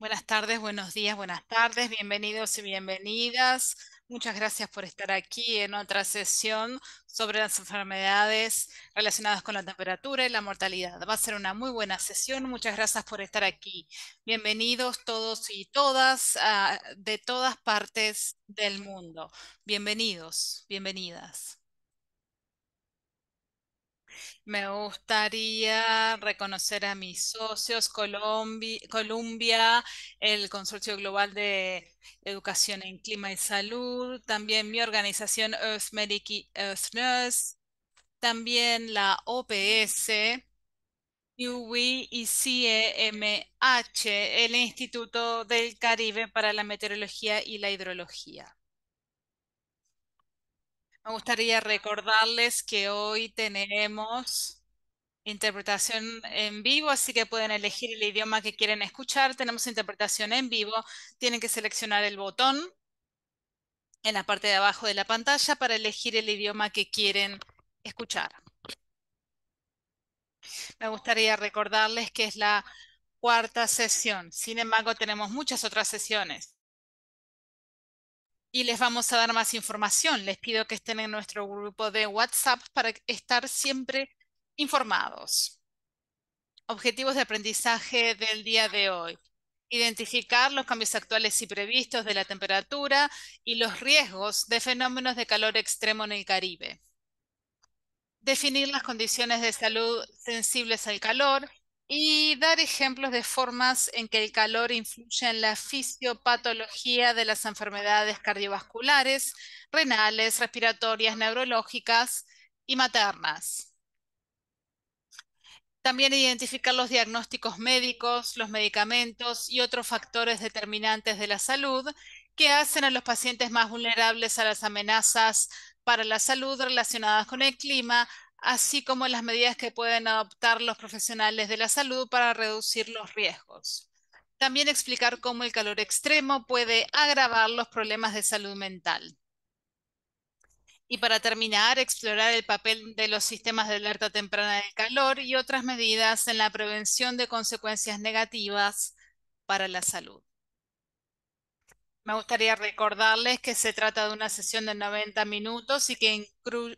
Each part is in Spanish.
Buenas tardes, buenos días, buenas tardes, bienvenidos y bienvenidas. Muchas gracias por estar aquí en otra sesión sobre las enfermedades relacionadas con la temperatura y la mortalidad. Va a ser una muy buena sesión. Muchas gracias por estar aquí. Bienvenidos todos y todas ah, de todas partes del mundo. Bienvenidos, bienvenidas. Me gustaría reconocer a mis socios, Colombia, el Consorcio Global de Educación en Clima y Salud, también mi organización Earth Medic y Earth también la OPS, UWI y e el Instituto del Caribe para la Meteorología y la Hidrología. Me gustaría recordarles que hoy tenemos interpretación en vivo, así que pueden elegir el idioma que quieren escuchar. Tenemos interpretación en vivo. Tienen que seleccionar el botón en la parte de abajo de la pantalla para elegir el idioma que quieren escuchar. Me gustaría recordarles que es la cuarta sesión. Sin embargo, tenemos muchas otras sesiones y les vamos a dar más información. Les pido que estén en nuestro grupo de WhatsApp para estar siempre informados. Objetivos de aprendizaje del día de hoy. Identificar los cambios actuales y previstos de la temperatura y los riesgos de fenómenos de calor extremo en el Caribe. Definir las condiciones de salud sensibles al calor y dar ejemplos de formas en que el calor influye en la fisiopatología de las enfermedades cardiovasculares, renales, respiratorias, neurológicas y maternas. También identificar los diagnósticos médicos, los medicamentos y otros factores determinantes de la salud que hacen a los pacientes más vulnerables a las amenazas para la salud relacionadas con el clima, así como las medidas que pueden adoptar los profesionales de la salud para reducir los riesgos. También explicar cómo el calor extremo puede agravar los problemas de salud mental. Y para terminar, explorar el papel de los sistemas de alerta temprana del calor y otras medidas en la prevención de consecuencias negativas para la salud. Me gustaría recordarles que se trata de una sesión de 90 minutos y que incluye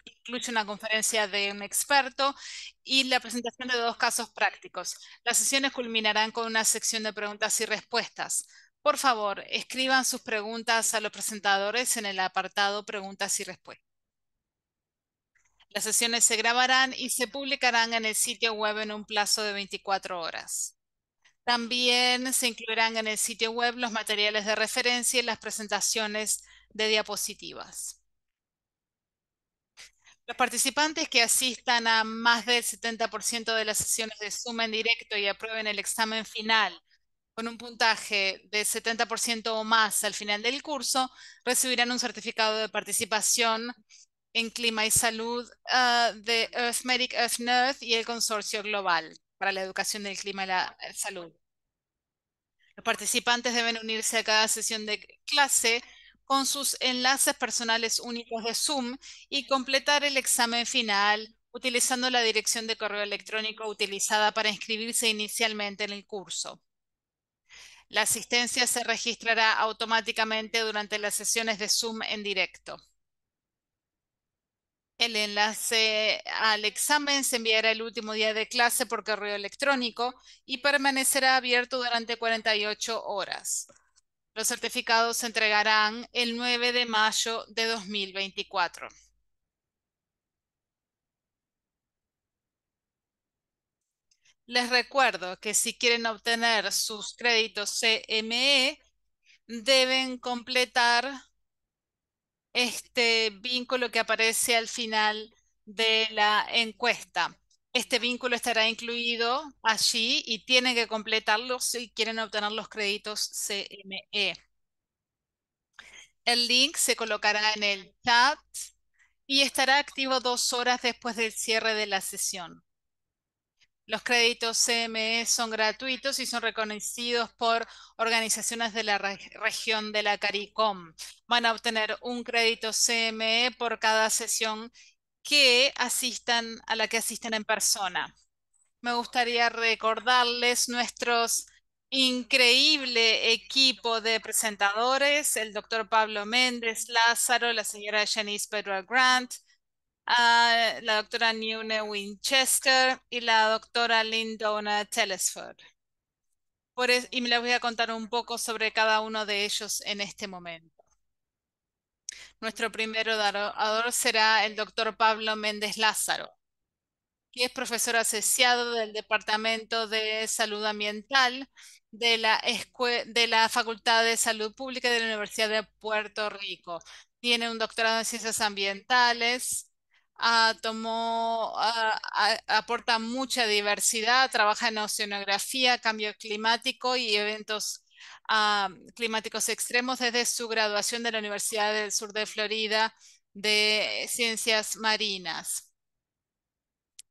una conferencia de un experto y la presentación de dos casos prácticos. Las sesiones culminarán con una sección de preguntas y respuestas. Por favor, escriban sus preguntas a los presentadores en el apartado Preguntas y Respuestas. Las sesiones se grabarán y se publicarán en el sitio web en un plazo de 24 horas. También se incluirán en el sitio web los materiales de referencia y las presentaciones de diapositivas. Los participantes que asistan a más del 70% de las sesiones de suma en directo y aprueben el examen final con un puntaje de 70% o más al final del curso, recibirán un certificado de participación en Clima y Salud Earth de EarthMedic, Nurse y el Consorcio Global para la Educación del Clima y la eh, Salud. Los participantes deben unirse a cada sesión de clase con sus enlaces personales únicos de Zoom y completar el examen final utilizando la dirección de correo electrónico utilizada para inscribirse inicialmente en el curso. La asistencia se registrará automáticamente durante las sesiones de Zoom en directo. El enlace al examen se enviará el último día de clase por correo electrónico y permanecerá abierto durante 48 horas. Los certificados se entregarán el 9 de mayo de 2024. Les recuerdo que si quieren obtener sus créditos CME, deben completar este vínculo que aparece al final de la encuesta. Este vínculo estará incluido allí y tienen que completarlo si quieren obtener los créditos CME. El link se colocará en el chat y estará activo dos horas después del cierre de la sesión. Los créditos CME son gratuitos y son reconocidos por organizaciones de la región de la CARICOM. Van a obtener un crédito CME por cada sesión que asistan a la que asisten en persona. Me gustaría recordarles nuestro increíble equipo de presentadores, el doctor Pablo Méndez Lázaro, la señora Janice Pedro Grant, Ah, la doctora Nune Winchester y la doctora Lindona Telesford. y me la voy a contar un poco sobre cada uno de ellos en este momento. Nuestro primer orador será el doctor Pablo Méndez Lázaro, que es profesor asociado del Departamento de Salud Ambiental de la, de la Facultad de Salud Pública de la Universidad de Puerto Rico. Tiene un doctorado en Ciencias Ambientales Ah, ah, aporta mucha diversidad, trabaja en oceanografía, cambio climático y eventos ah, climáticos extremos desde su graduación de la Universidad del Sur de Florida de Ciencias Marinas,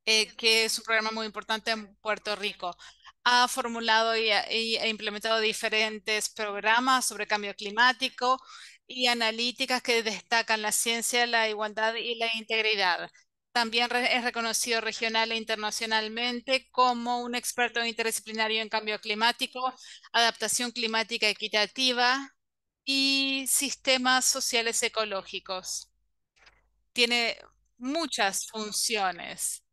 eh, que es un programa muy importante en Puerto Rico. Ha formulado y, implementado diferentes programas sobre cambio climático, y analíticas que destacan la ciencia, la igualdad y la integridad. También es reconocido regional e internacionalmente como un experto interdisciplinario en cambio climático, adaptación climática equitativa y sistemas sociales ecológicos. Tiene muchas funciones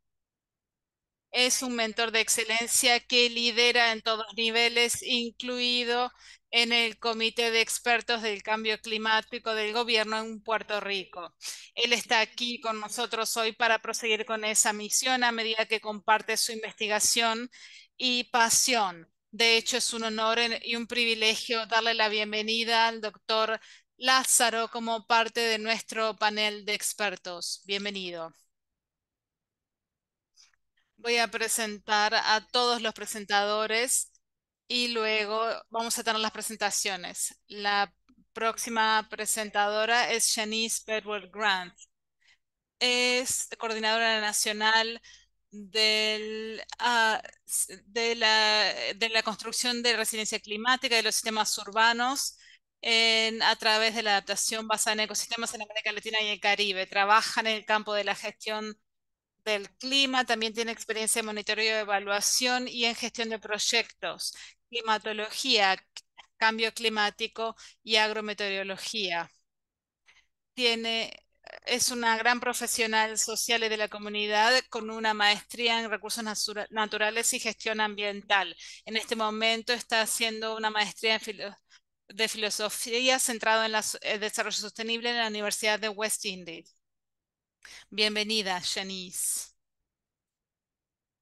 es un mentor de excelencia que lidera en todos niveles, incluido en el Comité de Expertos del Cambio Climático del Gobierno en Puerto Rico. Él está aquí con nosotros hoy para proseguir con esa misión a medida que comparte su investigación y pasión. De hecho, es un honor y un privilegio darle la bienvenida al doctor Lázaro como parte de nuestro panel de expertos. Bienvenido. Voy a presentar a todos los presentadores y luego vamos a tener las presentaciones. La próxima presentadora es Janice Bedwell Grant. Es coordinadora nacional ah, de, la, construcción de resiliencia climática y de los sistemas urbanos a través de la adaptación basada en ecosistemas en América Latina y el Caribe. Trabaja en el campo de la gestión del clima, también tiene experiencia en monitoreo de evaluación y en gestión de proyectos, climatología, cambio climático y agrometeorología. Tiene, es una gran profesional social y de la comunidad con una maestría en recursos naturales y gestión ambiental. En este momento está haciendo una maestría en de filosofía centrada en el desarrollo sostenible en la Universidad de West Indies. Bienvenida, Shanice.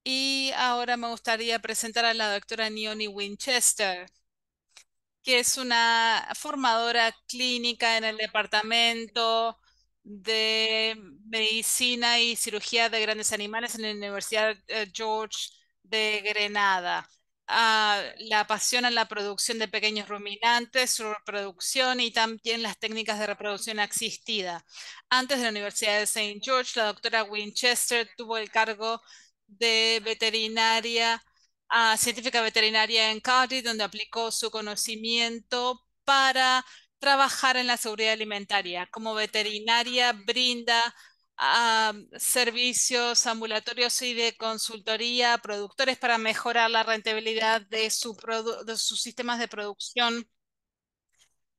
Y ahora me gustaría presentar a la doctora Nioni Winchester, que es una formadora clínica en el Departamento de Medicina y Cirugía de Grandes Animales en la Universidad eh, George de Grenada la pasión a la producción de pequeños ruminantes, su reproducción y también las técnicas de reproducción asistida. Antes de la Universidad de St. George, la doctora Winchester tuvo el cargo de veterinaria, ah, científica veterinaria en Cardiff, donde aplicó su conocimiento para trabajar en la seguridad alimentaria. Como veterinaria brinda Mm, servicios ambulatorios y de consultoría productores para mejorar la rentabilidad de, sus sistemas de producción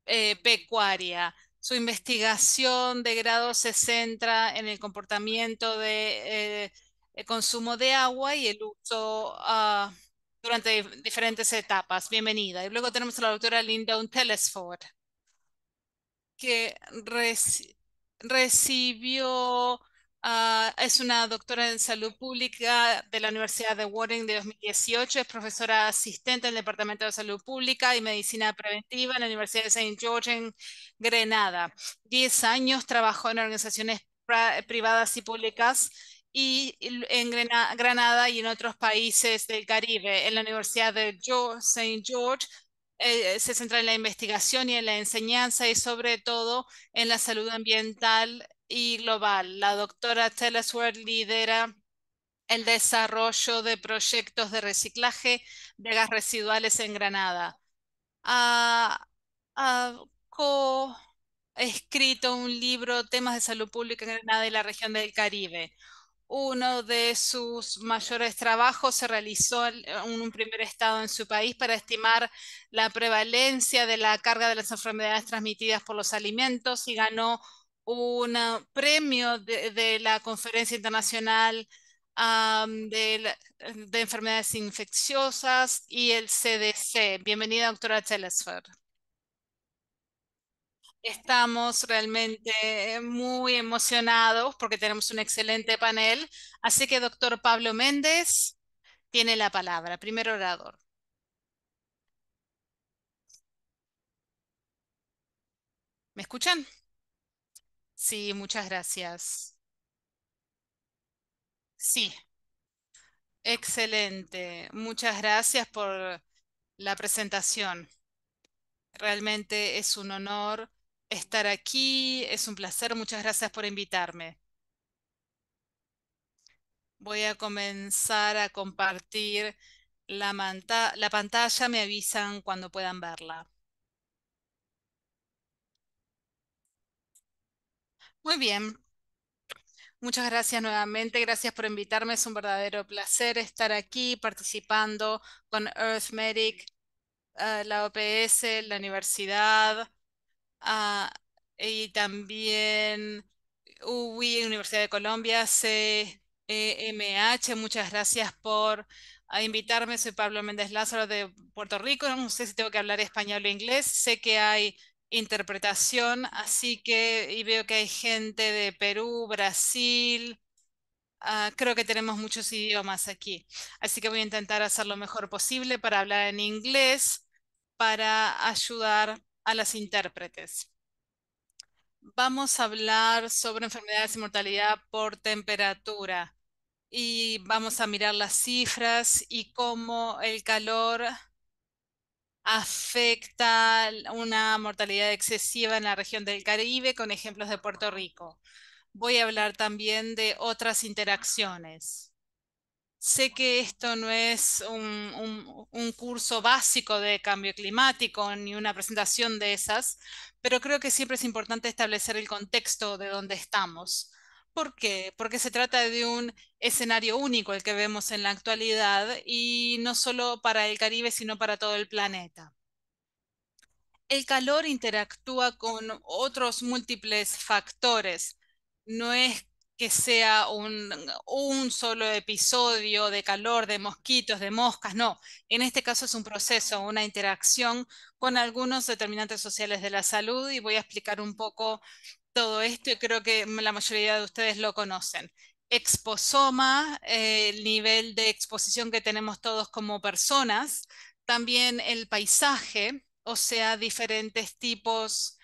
eh, pecuaria. Su investigación de grado se centra en el comportamiento de eh, consumo de agua y el uso ah, durante diferentes etapas. Bienvenida. Y luego tenemos a la doctora Linda Untelesford, que recibe recibió ah, es una doctora en salud pública de la Universidad de Warren de 2018, es profesora asistente en el Departamento de Salud Pública y Medicina Preventiva en la Universidad de St. George en Grenada. Diez años trabajó en organizaciones privadas y públicas y en Grenada y en otros países del Caribe. En la Universidad de St. George eh, eh, se centra en la investigación y en la enseñanza y sobre todo en la salud ambiental y global. La doctora Telesworth lidera el desarrollo de proyectos de reciclaje de gas residuales en Granada. Ha, ha co escrito un libro, Temas de Salud Pública en Granada y la región del Caribe. Uno de sus mayores trabajos se realizó en eh, un primer estado en su país para estimar la prevalencia de la carga de las enfermedades transmitidas por los alimentos y ganó un ah, premio de, la Conferencia Internacional ah, de, Enfermedades Infecciosas y el CDC. Bienvenida, doctora Telesfer. Estamos realmente eh, muy emocionados porque tenemos un excelente panel. Así que, doctor Pablo Méndez, tiene la palabra, primer orador. ¿Me escuchan? Sí, muchas gracias. Sí, excelente. Muchas gracias por la presentación. Realmente es un honor estar aquí. Es un placer. Muchas gracias por invitarme. Voy a comenzar a compartir la, la pantalla. Me avisan cuando puedan verla. Muy bien. Muchas gracias nuevamente, gracias por invitarme, es un verdadero placer estar aquí participando con EarthMedic, eh, la OPS, la universidad, Ah, y también UI, uh, Universidad de Colombia, CEMH, muchas gracias por ah, invitarme. Soy Pablo Méndez Lázaro de Puerto Rico. No sé si tengo que hablar español o inglés. Sé que hay interpretación, así que y veo que hay gente de Perú, Brasil. Ah, creo que tenemos muchos idiomas aquí, así que voy a intentar hacer lo mejor posible para hablar en inglés, para ayudar a las intérpretes. Vamos a hablar sobre enfermedades y mortalidad por temperatura y vamos a mirar las cifras y cómo el calor afecta una mortalidad excesiva en la región del Caribe con ejemplos de Puerto Rico. Voy a hablar también de otras interacciones. Sé que esto no es un, curso básico de cambio climático ni una presentación de esas, pero creo que siempre es importante establecer el contexto de donde estamos. ¿Por qué? Porque se trata de un escenario único el que vemos en la actualidad y no solo para el Caribe, sino para todo el planeta. El calor interactúa con otros múltiples factores. No es que sea un, solo episodio de calor, de mosquitos, de moscas, no. En este caso es un proceso, una interacción con algunos determinantes sociales de la salud y voy a explicar un poco todo esto y creo que la mayoría de ustedes lo conocen. Exposoma, eh, el nivel de exposición que tenemos todos como personas, también el paisaje, o sea, diferentes tipos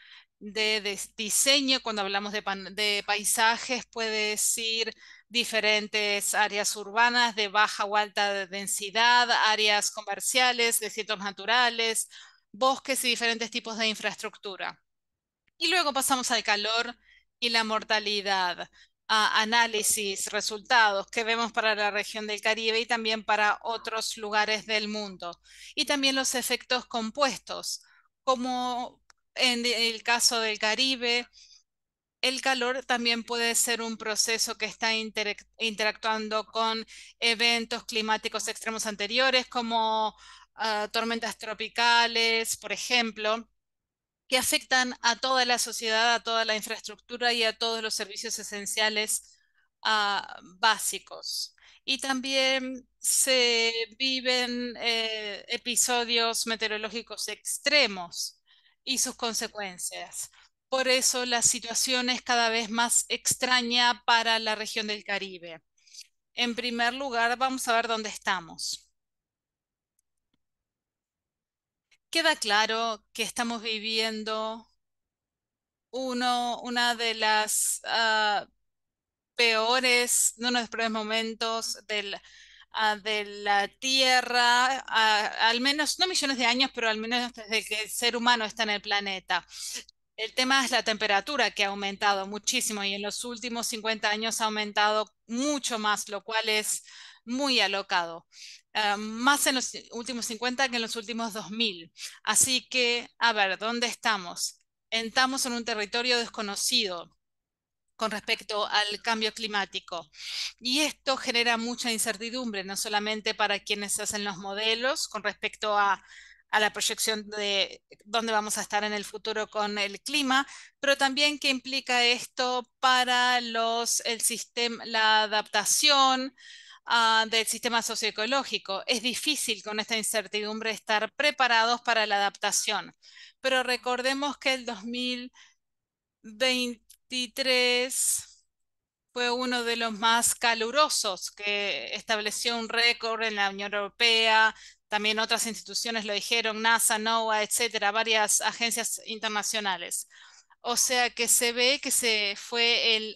de, diseño, cuando hablamos de, paisajes, puede decir diferentes áreas urbanas de baja o alta densidad, áreas comerciales, desiertos naturales, bosques y diferentes tipos de infraestructura. Y luego pasamos al calor y la mortalidad, a análisis, resultados que vemos para la región del Caribe y también para otros lugares del mundo. Y también los efectos compuestos, como en el caso del Caribe, el calor también puede ser un proceso que está interactuando con eventos climáticos extremos anteriores, como ah, tormentas tropicales, por ejemplo, que afectan a toda la sociedad, a toda la infraestructura y a todos los servicios esenciales ah, básicos. Y también se viven eh, episodios meteorológicos extremos y sus consecuencias. Por eso la situación es cada vez más extraña para la región del Caribe. En primer lugar, vamos a ver dónde estamos. Queda claro que estamos viviendo uno, una de las ah, peores, no de los peores momentos del Ah, de la Tierra, ah, al menos, no millones de años, pero al menos desde que el ser humano está en el planeta. El tema es la temperatura que ha aumentado muchísimo y en los últimos 50 años ha aumentado mucho más, lo cual es muy alocado, ah, más en los últimos 50 que en los últimos 2000. Así que, a ver, ¿dónde estamos? Entramos en un territorio desconocido con respecto al cambio climático. Y esto genera mucha incertidumbre, no solamente para quienes hacen los modelos con respecto a, a la proyección de dónde vamos a estar en el futuro con el clima, pero también qué implica esto para los, el sistema, la adaptación, ah, del sistema socioecológico. Es difícil con esta incertidumbre estar preparados para la adaptación, pero recordemos que el 2020 fue uno de los más calurosos que estableció un récord en la Unión Europea. También otras instituciones lo dijeron, NASA, NOAA, etcétera, varias agencias internacionales. O sea que se ve que se fue el,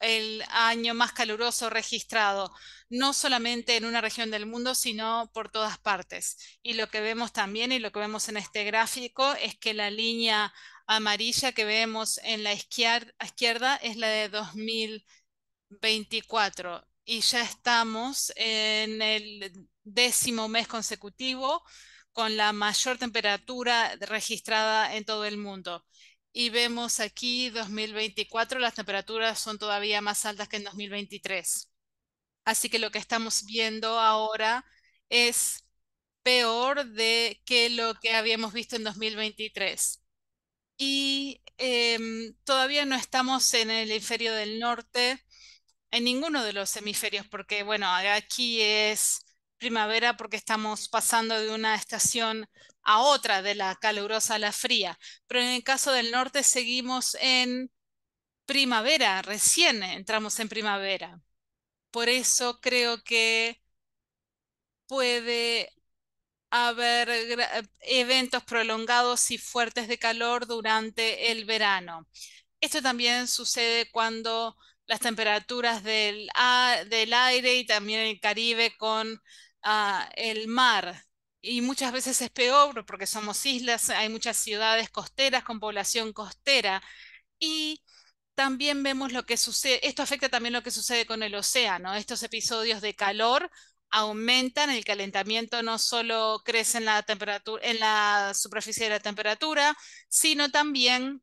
el año más caluroso registrado, no solamente en una región del mundo, sino por todas partes. Y lo que vemos también y lo que vemos en este gráfico es que la línea amarilla que vemos en la izquierda es la de 2024 y ya estamos en el décimo mes consecutivo con la mayor temperatura registrada en todo el mundo. Y vemos aquí 2024, las temperaturas son todavía más altas que en 2023. Así que lo que estamos viendo ahora es peor de que lo que habíamos visto en 2023 y em, todavía no estamos en el hemisferio del norte, en ninguno de los hemisferios, porque bueno, aquí es primavera porque estamos pasando de una estación a otra, de la calurosa a la fría, pero en el caso del norte seguimos en primavera, recién entramos en primavera. Por eso creo que puede haber eh, eh, eventos prolongados y fuertes de calor durante el verano. Esto también sucede cuando las temperaturas del, del aire y también el Caribe con ah, el mar. Y muchas veces es peor porque somos islas, hay muchas ciudades costeras con población costera. Y también vemos lo que sucede, esto afecta también lo que sucede con el océano, estos episodios de calor aumentan el calentamiento, no solo crece en la, temperatura, en la superficie de la temperatura, sino también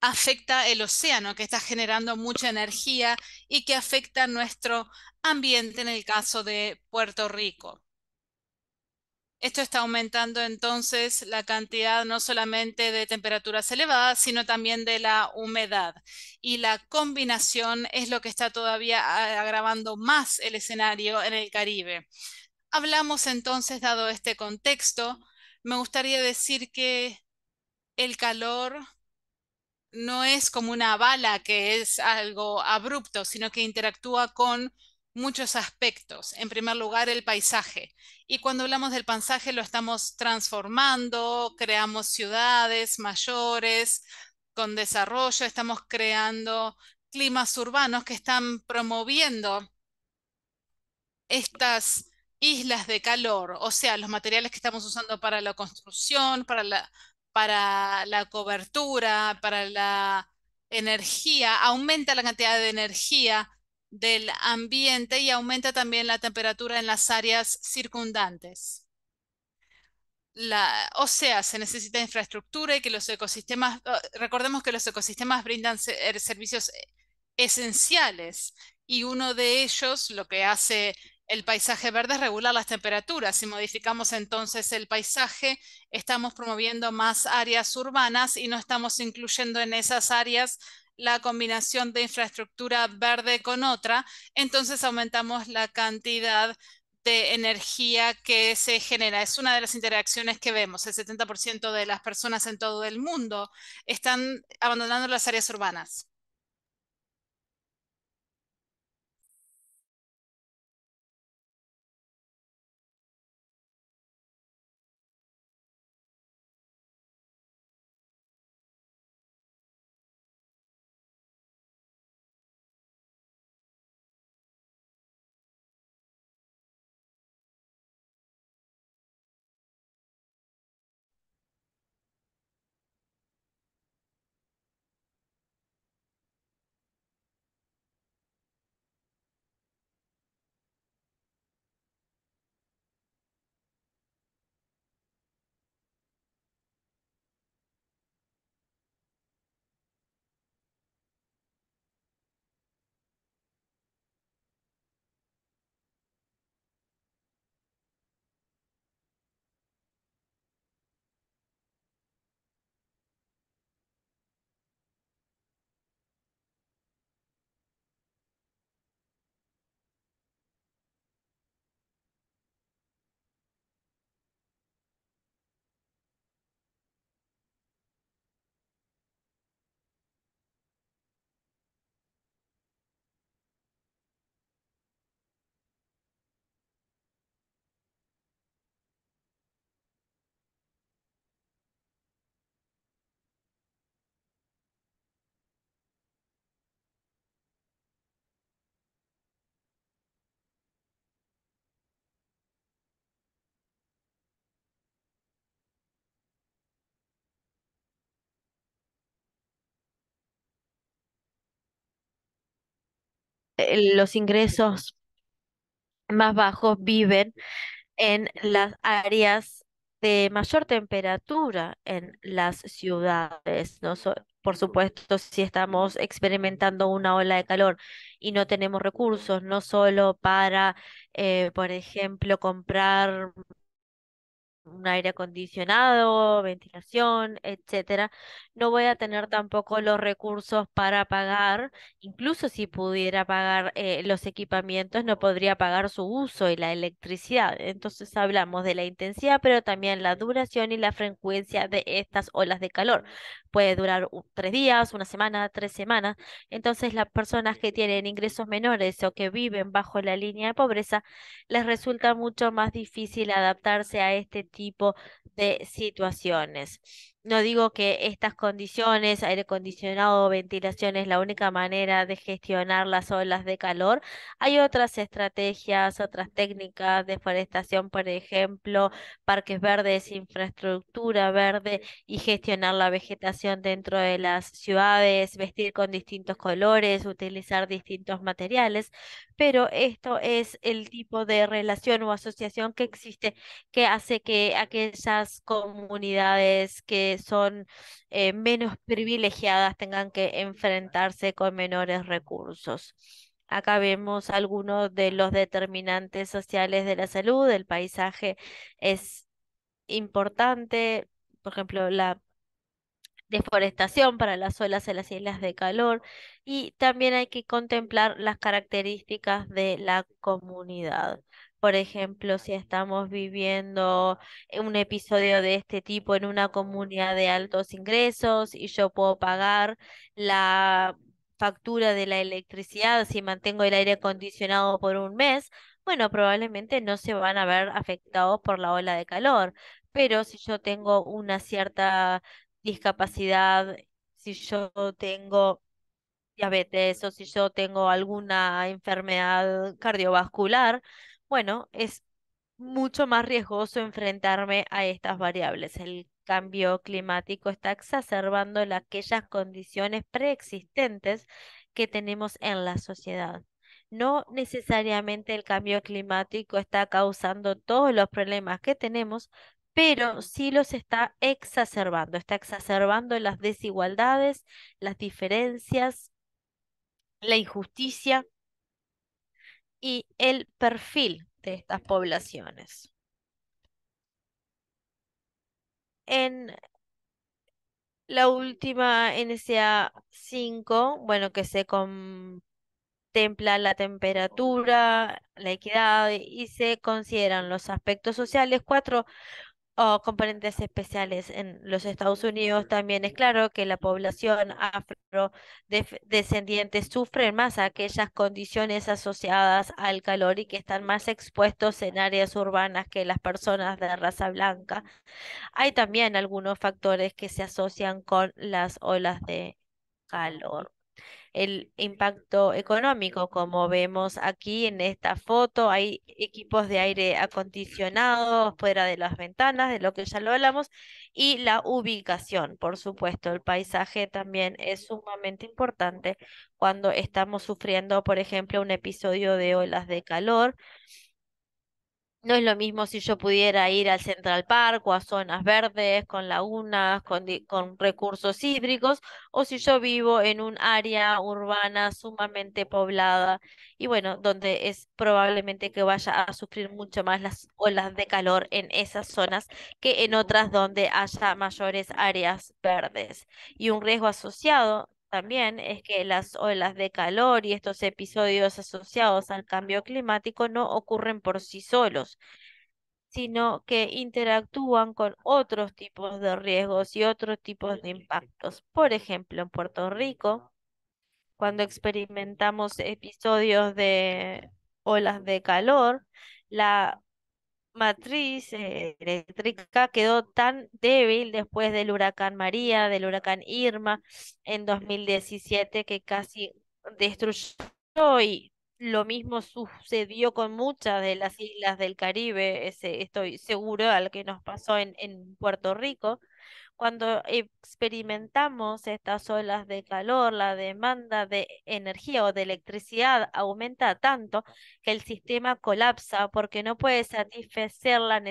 afecta el océano, que está generando mucha energía y que afecta nuestro ambiente en el caso de Puerto Rico. Esto está aumentando entonces la cantidad no solamente de temperaturas elevadas, sino también de la humedad. Y la combinación es lo que está todavía ah, agravando más el escenario en el Caribe. Hablamos entonces, dado este contexto, me gustaría decir que el calor no es como una bala que es algo abrupto, sino que interactúa con muchos aspectos. En primer lugar, el paisaje. Y cuando hablamos del paisaje lo estamos transformando, creamos ciudades mayores con desarrollo, estamos creando climas urbanos que están promoviendo estas islas de calor, o sea, los materiales que estamos usando para la construcción, para la, para la cobertura, para la energía, aumenta la cantidad de energía del ambiente y aumenta también la temperatura en las áreas circundantes. La, o sea, se necesita infraestructura y que los ecosistemas, ah, recordemos que los ecosistemas brindan eh, servicios eh, esenciales y uno de ellos lo que hace el paisaje verde es regular las temperaturas. Si modificamos entonces el paisaje, estamos promoviendo más áreas urbanas y no estamos incluyendo en esas áreas la combinación de infraestructura verde con otra, entonces aumentamos la cantidad de energía que se genera. Es una de las interacciones que vemos. El 70% de las personas en todo el mundo están abandonando las áreas urbanas. Eh, los ingresos más bajos viven en las áreas de mayor temperatura en las ciudades. ¿no? por supuesto, si estamos experimentando una ola de calor y no tenemos recursos, no solo para, eh, por ejemplo, comprar un aire acondicionado, ventilación, etcétera, no voy a tener tampoco los recursos para pagar, incluso si pudiera pagar eh, los equipamientos, no podría pagar su uso y la electricidad. Entonces hablamos de la intensidad, pero también la duración y la frecuencia de estas olas de calor puede durar tres días, una semana, tres semanas. Entonces, las personas que tienen ingresos menores o que viven bajo la línea de pobreza, les resulta mucho más difícil adaptarse a este tipo de situaciones. No digo que estas condiciones, aire acondicionado, ventilación, es la única manera de gestionar las olas de calor. Hay otras estrategias, otras técnicas, deforestación, por ejemplo, parques verdes, infraestructura verde y gestionar la vegetación dentro de las ciudades, vestir con distintos colores, utilizar distintos materiales. Pero esto es el tipo de relación o asociación que existe que hace que aquellas comunidades que son eh, menos privilegiadas tengan que enfrentarse con menores recursos. Acá vemos algunos de los determinantes sociales de la salud. El paisaje es importante, por ejemplo, la deforestación para las olas en las islas de calor y también hay que contemplar las características de la comunidad. Por ejemplo, si estamos viviendo un episodio de este tipo en una comunidad de altos ingresos y yo puedo pagar la factura de la electricidad si mantengo el aire acondicionado por un mes, bueno, probablemente no se van a ver afectados por la ola de calor. Pero si yo tengo una cierta discapacidad, si yo tengo diabetes o si yo tengo alguna enfermedad cardiovascular, bueno, es mucho más riesgoso enfrentarme a estas variables. El cambio climático está exacerbando aquellas condiciones preexistentes que tenemos en la sociedad. No necesariamente el cambio climático está causando todos los problemas que tenemos, pero sí los está exacerbando, está exacerbando las desigualdades, las diferencias, la injusticia y el perfil de estas poblaciones. En la última NSA 5, bueno, que se contempla la temperatura, la equidad y se consideran los aspectos sociales. Cuatro o componentes especiales en los Estados Unidos, también es claro que la población afrodescendiente sufre más aquellas condiciones asociadas al calor y que están más expuestos en áreas urbanas que las personas de raza blanca. Hay también algunos factores que se asocian con las olas de calor el impacto económico. Como vemos aquí en esta foto, hay equipos de aire acondicionado fuera de las ventanas, de lo que ya lo hablamos, y la ubicación, por supuesto. El paisaje también es sumamente importante cuando estamos sufriendo, por ejemplo, un episodio de olas de calor no es lo mismo si yo pudiera ir al Central Park o a zonas verdes, con lagunas, con, recursos hídricos, o si yo vivo en un área urbana sumamente poblada y bueno, donde es probablemente que vaya a sufrir mucho más las olas de calor en esas zonas que en otras donde haya mayores áreas verdes. Y un riesgo asociado también es que las olas de calor y estos episodios asociados al cambio climático no ocurren por sí solos, sino que interactúan con otros tipos de riesgos y otros tipos de impactos. Por ejemplo, en Puerto Rico, cuando experimentamos episodios de olas de calor, la matriz eh, eléctrica quedó tan débil después del huracán María, del huracán Irma en 2017 que casi destruyó y lo mismo sucedió con muchas de las islas del Caribe, estoy seguro, al que nos pasó en, en Puerto Rico. Cuando experimentamos estas olas de calor, la demanda de energía o de electricidad aumenta tanto que el sistema colapsa porque no puede satisfacer la,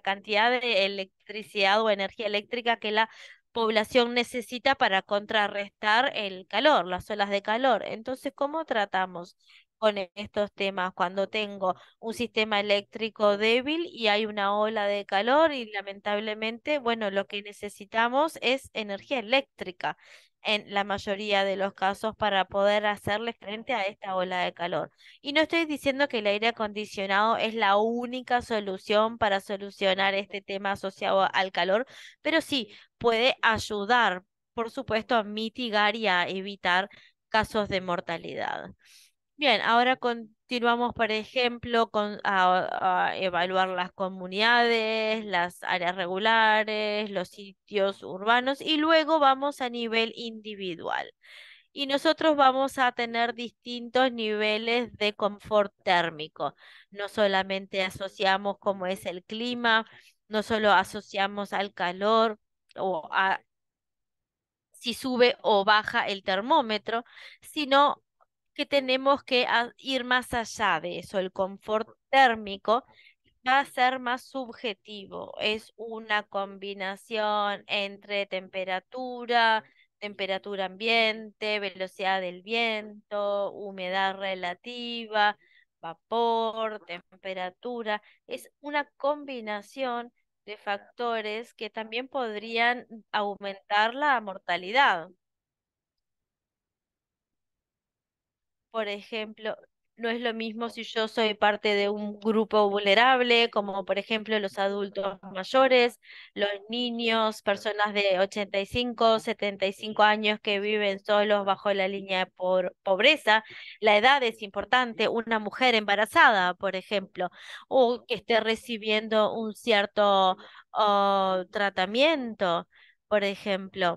cantidad de electricidad o energía eléctrica que la población necesita para contrarrestar el calor, las olas de calor. Entonces, ¿cómo tratamos con estos temas, cuando tengo un sistema eléctrico débil y hay una ola de calor y lamentablemente, bueno, lo que necesitamos es energía eléctrica en la mayoría de los casos para poder hacerle frente a esta ola de calor. Y no estoy diciendo que el aire acondicionado es la única solución para solucionar este tema asociado al calor, pero sí puede ayudar, por supuesto, a mitigar y a evitar casos de mortalidad. Bien, ahora continuamos, por ejemplo, con a, a evaluar las comunidades, las áreas regulares, los sitios urbanos y luego vamos a nivel individual. Y nosotros vamos a tener distintos niveles de confort térmico. No solamente asociamos cómo es el clima, no solo asociamos al calor o a si sube o baja el termómetro, sino que tenemos que ir más allá de eso. El confort térmico va a ser más subjetivo. Es una combinación entre temperatura, temperatura ambiente, velocidad del viento, humedad relativa, vapor, temperatura. Es una combinación de factores que también podrían aumentar la mortalidad. por ejemplo, no es lo mismo si yo soy parte de un grupo vulnerable, como por ejemplo los adultos mayores, los niños, personas de 85, 75 años que viven solos bajo la línea de por pobreza. La edad es importante, una mujer embarazada, por ejemplo, o que esté recibiendo un cierto oh, tratamiento, por ejemplo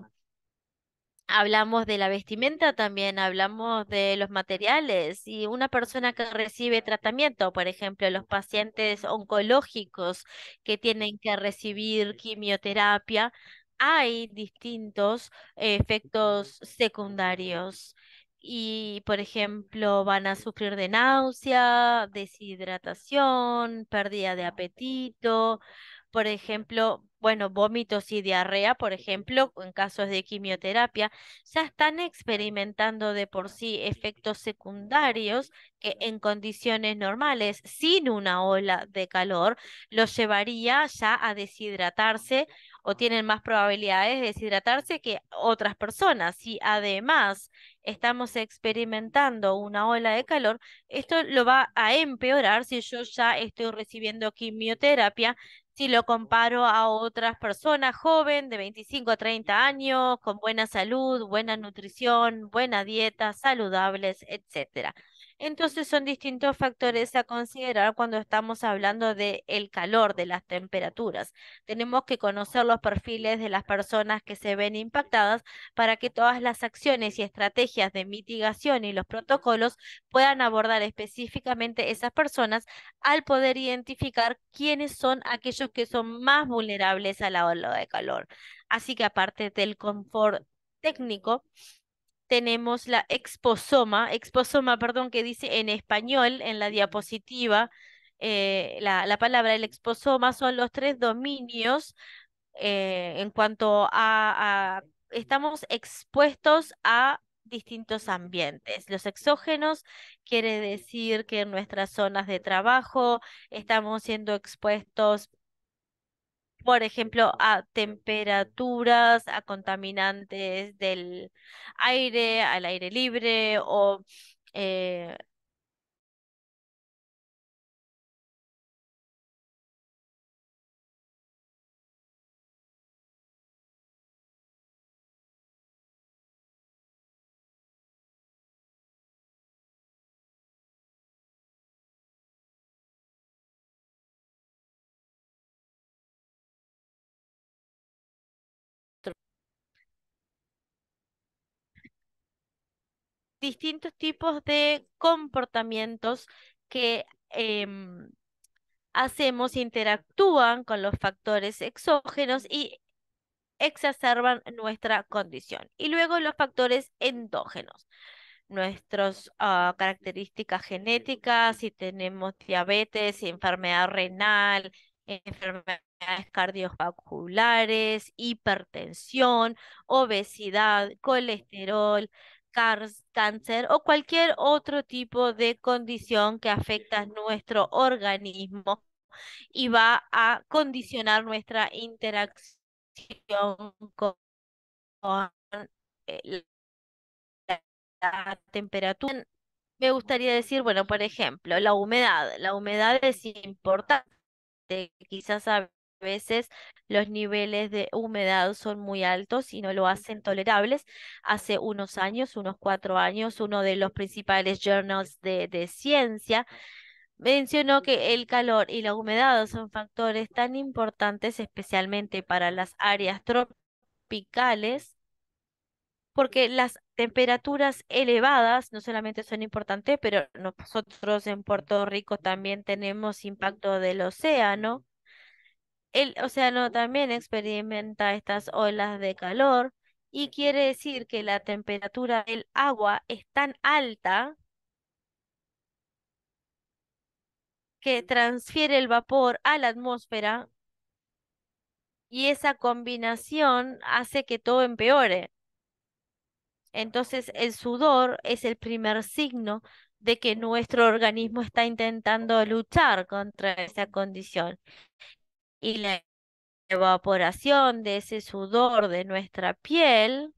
hablamos de la vestimenta también, hablamos de los materiales. Y una persona que recibe tratamiento, por ejemplo, los pacientes oncológicos que tienen que recibir quimioterapia, hay distintos efectos secundarios. Y, por ejemplo, van a sufrir de náusea, deshidratación, pérdida de apetito, por ejemplo, bueno, vómitos y diarrea, por ejemplo, en casos de quimioterapia, ya están experimentando de por sí efectos secundarios que en condiciones normales, sin una ola de calor, los llevaría ya a deshidratarse o tienen más probabilidades de deshidratarse que otras personas. Si además estamos experimentando una ola de calor, esto lo va a empeorar si yo ya estoy recibiendo quimioterapia si lo comparo a otras personas jóvenes de 25 a 30 años, con buena salud, buena nutrición, buena dieta, saludables, etcétera. Entonces son distintos factores a considerar cuando estamos hablando del el calor, de las temperaturas. Tenemos que conocer los perfiles de las personas que se ven impactadas para que todas las acciones y estrategias de mitigación y los protocolos puedan abordar específicamente esas personas al poder identificar quiénes son aquellos que son más vulnerables a la ola de calor. Así que aparte del confort técnico, tenemos la exposoma, exposoma, perdón, que dice en español, en la diapositiva, eh, la, palabra, el exposoma son los tres dominios eh, en cuanto a, a, estamos expuestos a distintos ambientes. Los exógenos quiere decir que en nuestras zonas de trabajo estamos siendo expuestos por ejemplo, a temperaturas, a contaminantes del aire, al aire libre o eh, distintos tipos de comportamientos que em, hacemos interactúan con los factores exógenos y exacerban nuestra condición. Y luego los factores endógenos, nuestras ah, características genéticas, si tenemos diabetes, enfermedad renal, enfermedades cardiovasculares, hipertensión, obesidad, colesterol, cáncer o cualquier otro tipo de condición que afecta nuestro organismo y va a condicionar nuestra interacción con, eh, la, temperatura. Me gustaría decir, bueno, por ejemplo, la humedad. La humedad es importante. Quizás a veces los niveles de humedad son muy altos y no lo hacen tolerables. Hace unos años, unos cuatro años, uno de los principales journals de, de ciencia mencionó que el calor y la humedad son factores tan importantes, especialmente para las áreas tropicales, porque las temperaturas elevadas no solamente son importantes, pero nosotros en Puerto Rico también tenemos impacto del océano el océano también experimenta estas olas de calor y quiere decir que la temperatura del agua es tan alta que transfiere el vapor a la atmósfera y esa combinación hace que todo empeore. Entonces el sudor es el primer signo de que nuestro organismo está intentando luchar contra esa condición y la evaporación de ese sudor de nuestra piel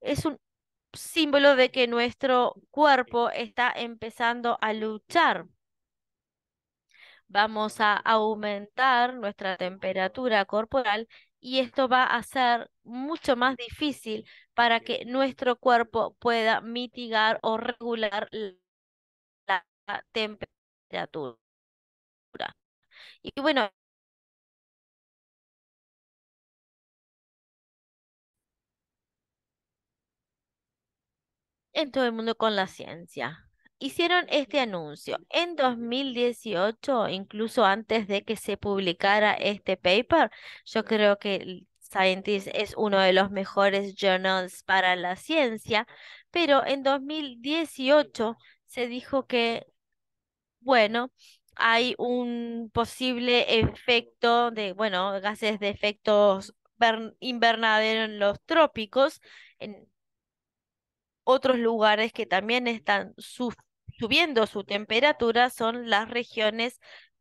es un símbolo de que nuestro cuerpo está empezando a luchar. Vamos a aumentar nuestra temperatura corporal y esto va a ser mucho más difícil para que nuestro cuerpo pueda mitigar o regular temperatura. Y bueno, en todo el mundo con la ciencia. Hicieron este anuncio en 2018, incluso antes de que se publicara este paper. Yo creo que Scientist es uno de los mejores journals para la ciencia, pero en 2018 se dijo que bueno, hay un posible efecto de, bueno, gases de efecto invernadero en los trópicos, en otros lugares que también están subiendo su temperatura son las regiones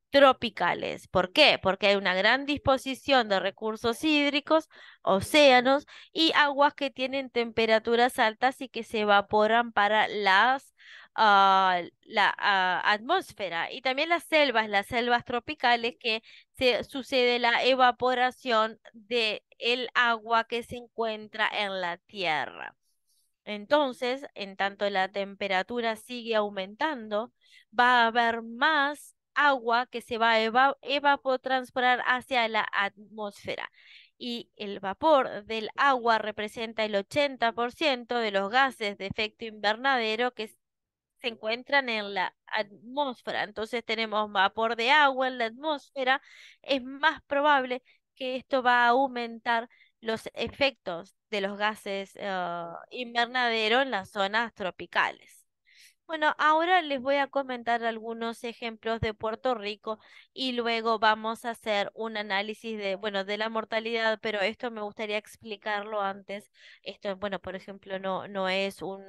tropicales. ¿Por qué? Porque hay una gran disposición de recursos hídricos, océanos y aguas que tienen temperaturas altas y que se evaporan para las Ah, la ah, atmósfera y también las selvas, las selvas tropicales que se sucede la evaporación de el agua que se encuentra en la tierra. Entonces, en tanto la temperatura sigue aumentando, va a haber más agua que se va a hacia la atmósfera y el vapor del agua representa el 80% de los gases de efecto invernadero que se encuentran en la atmósfera. Entonces tenemos vapor de agua en la atmósfera. Es más probable que esto va a aumentar los efectos de los gases invernaderos ah, invernadero en las zonas tropicales. Bueno, ahora les voy a comentar algunos ejemplos de Puerto Rico y luego vamos a hacer un análisis de, bueno, de la mortalidad, pero esto me gustaría explicarlo antes. Esto, bueno, por ejemplo, no, no es un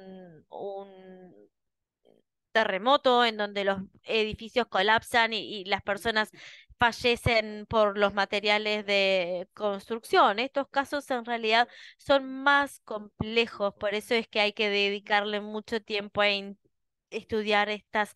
terremoto, en donde los edificios colapsan y, y las personas fallecen por los materiales de construcción. Estos casos en realidad son más complejos, por eso es que hay que dedicarle mucho tiempo a estudiar estas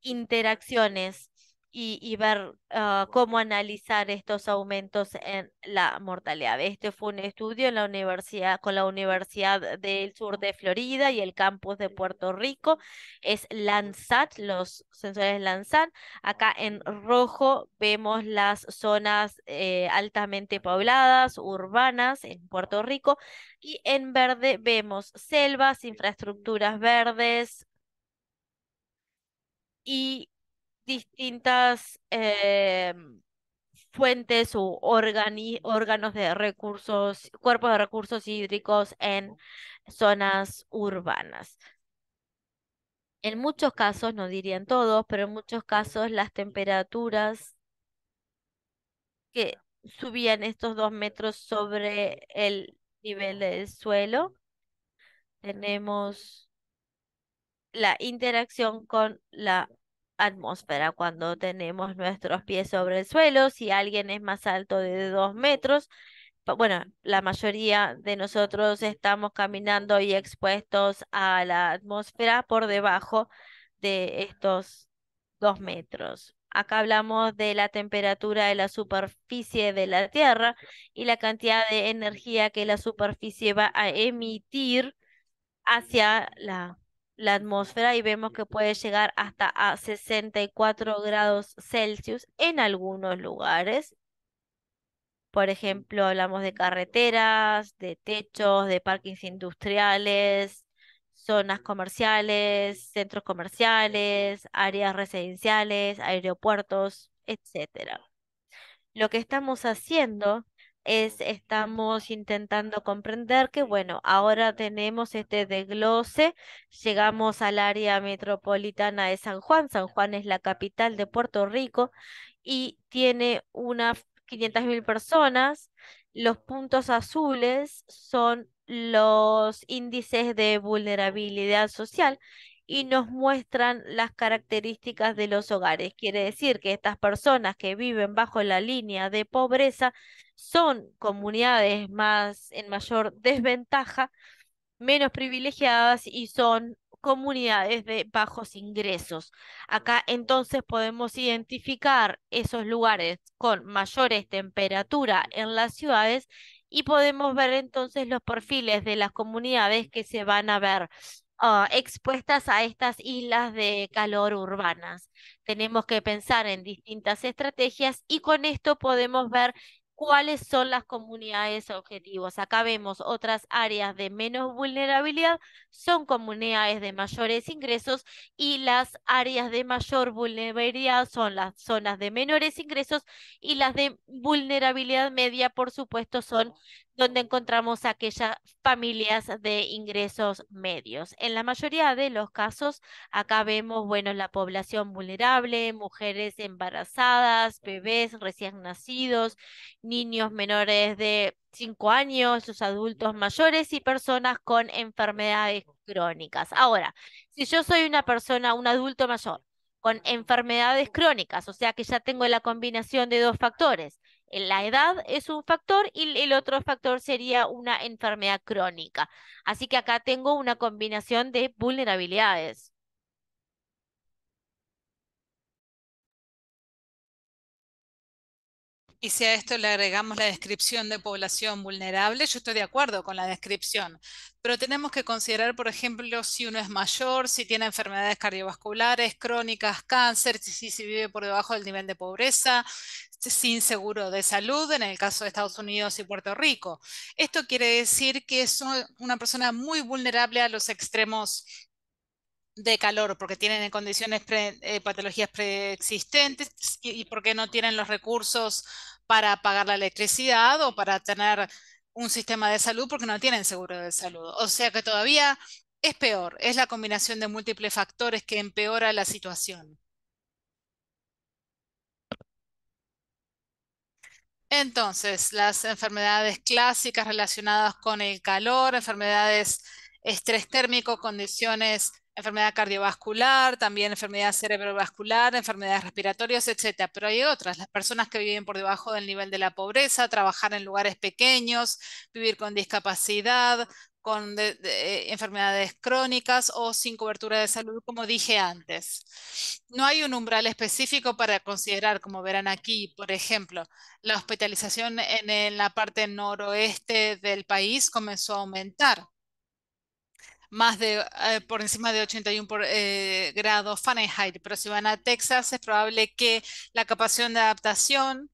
interacciones y, ver ah, cómo analizar estos aumentos en la mortalidad. Este fue un estudio en la universidad, con la Universidad del Sur de Florida y el campus de Puerto Rico. Es LANSAT, los sensores LANSAT. Acá en rojo vemos las zonas eh, altamente pobladas, urbanas en Puerto Rico. Y en verde vemos selvas, infraestructuras verdes, y distintas eh, fuentes o órganos de recursos, cuerpos de recursos hídricos en zonas urbanas. En muchos casos, no dirían todos, pero en muchos casos las temperaturas que subían estos dos metros sobre el nivel del suelo, tenemos la interacción con la atmósfera. Cuando tenemos nuestros pies sobre el suelo, si alguien es más alto de dos metros, bueno, la mayoría de nosotros estamos caminando y expuestos a la atmósfera por debajo de estos dos metros. Acá hablamos de la temperatura de la superficie de la Tierra y la cantidad de energía que la superficie va a emitir hacia la la atmósfera y vemos que puede llegar hasta a 64 grados Celsius en algunos lugares. Por ejemplo, hablamos de carreteras, de techos, de parkings industriales, zonas comerciales, centros comerciales, áreas residenciales, aeropuertos, etc. Lo que estamos haciendo estamos intentando comprender que, bueno, ahora tenemos este desglose, llegamos al área metropolitana de San Juan, San Juan es la capital de Puerto Rico y tiene unas 500.000 personas, los puntos azules son los índices de vulnerabilidad social y nos muestran las características de los hogares. Quiere decir que estas personas que viven bajo la línea de pobreza son comunidades más en mayor desventaja, menos privilegiadas y son comunidades de bajos ingresos. Acá entonces podemos identificar esos lugares con mayores temperaturas en las ciudades y podemos ver entonces los perfiles de las comunidades que se van a ver Ah, expuestas a estas islas de calor urbanas. Tenemos que pensar en distintas estrategias y con esto podemos ver cuáles son las comunidades objetivos. Acá vemos otras áreas de menos vulnerabilidad, son comunidades de mayores ingresos y las áreas de mayor vulnerabilidad son las zonas de menores ingresos y las de vulnerabilidad media, por supuesto, son donde encontramos aquellas familias de ingresos medios. En la mayoría de los casos, acá vemos, bueno, la población vulnerable, mujeres embarazadas, bebés recién nacidos, niños menores de 5 años, sus adultos mayores y personas con enfermedades crónicas. Ahora, si yo soy una persona, un adulto mayor, con enfermedades crónicas, o sea que ya tengo la combinación de dos factores, eh, la edad es un factor y el otro factor sería una enfermedad crónica. Así que acá tengo una combinación de vulnerabilidades. Y si a esto le agregamos la descripción de población vulnerable, yo estoy de acuerdo con la descripción, pero tenemos que considerar, por ejemplo, si uno es mayor, si tiene enfermedades cardiovasculares, crónicas, cáncer, si, vive por debajo del nivel de pobreza, sin seguro de salud, en el caso de Estados Unidos y Puerto Rico. Esto quiere decir que es una persona muy vulnerable a los extremos de calor porque tienen condiciones, eh, patologías preexistentes y, y porque no tienen los recursos para pagar la electricidad o para tener un sistema de salud porque no tienen seguro de salud. O sea que todavía es peor, es la combinación de múltiples factores que empeora la situación. Entonces, las enfermedades clásicas relacionadas con el calor, enfermedades estrés térmico, condiciones enfermedad cardiovascular, también enfermedad cerebrovascular, enfermedades respiratorias, etc. Pero hay otras, las personas que viven por debajo del nivel de la pobreza, trabajar en lugares pequeños, vivir con discapacidad, con enfermedades crónicas o sin cobertura de salud, como dije antes. No hay un umbral específico para considerar, como verán aquí, por ejemplo, la hospitalización en la parte noroeste del país comenzó a aumentar más de eh, por encima de 81 eh, grados Fahrenheit, pero si van a Texas es probable que la capacidad de adaptación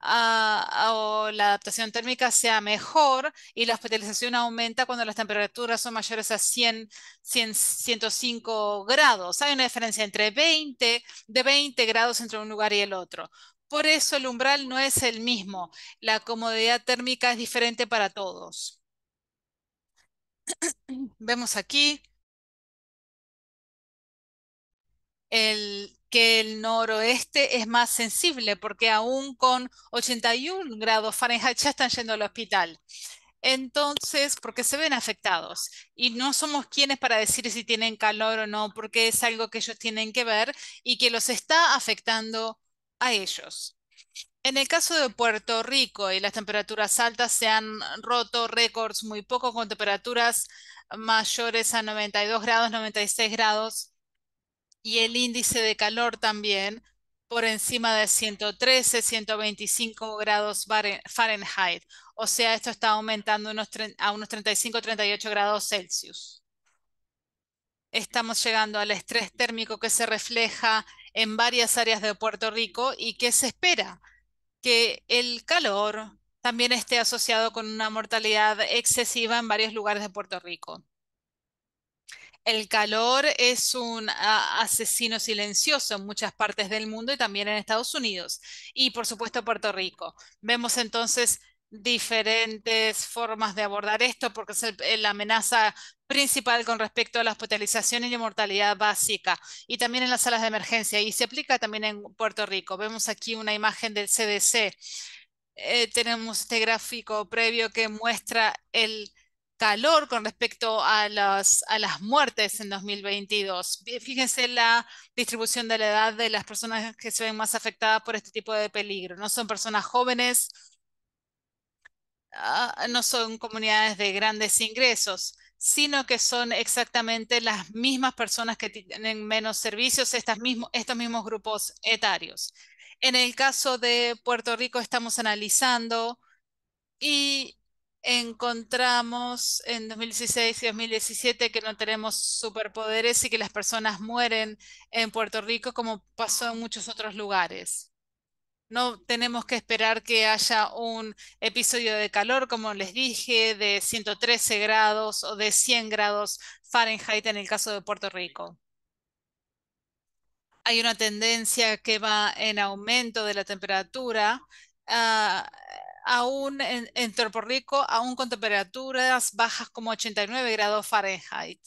ah, o la adaptación térmica sea mejor y la hospitalización aumenta cuando las temperaturas son mayores a 100 105 grados. Hay una diferencia entre 20, de 20 grados entre un lugar y el otro. Por eso el umbral no es el mismo. La comodidad térmica es diferente para todos. vemos aquí que el noroeste es más sensible porque aún con 81 grados Fahrenheit ya están yendo al hospital. Entonces, porque se ven afectados y no somos quienes para decir si tienen calor o no, porque es algo que ellos tienen que ver y que los está afectando a ellos. En el caso de Puerto Rico y las temperaturas altas se han roto récords muy poco con temperaturas mayores a 92 grados, 96 grados y el índice de calor también por encima de 113, 125 grados Fahrenheit. O sea, esto está aumentando a unos 35, 38 grados Celsius. Estamos llegando al estrés térmico que se refleja en varias áreas de Puerto Rico y que se espera que el calor también esté asociado con una mortalidad excesiva en varios lugares de Puerto Rico. El calor es un ah, asesino silencioso en muchas partes del mundo y también en Estados Unidos y por supuesto Puerto Rico. Vemos entonces diferentes formas de abordar esto, porque es la amenaza principal con respecto a la hospitalización y la mortalidad básica, y también en las salas de emergencia, y se aplica también en Puerto Rico. Vemos aquí una imagen del CDC. Eh, tenemos este gráfico previo que muestra el calor con respecto a las, a las muertes en 2022. Fíjense la distribución de la edad de las personas que se ven más afectadas por este tipo de peligro. No son personas jóvenes, Ah, no son comunidades de grandes ingresos, sino que son exactamente las mismas personas que tienen menos servicios, estos mismos grupos etarios. En el caso de Puerto Rico estamos analizando y encontramos en 2016 y 2017 que no tenemos superpoderes y que las personas mueren en Puerto Rico como pasó en muchos otros lugares. No tenemos que esperar que haya un episodio de calor, como les dije, de 113 grados o de 100 grados Fahrenheit en el caso de Puerto Rico. Hay una tendencia que va en aumento de la temperatura. Ah, aún en, en Puerto Rico, aún con temperaturas bajas como 89 grados Fahrenheit.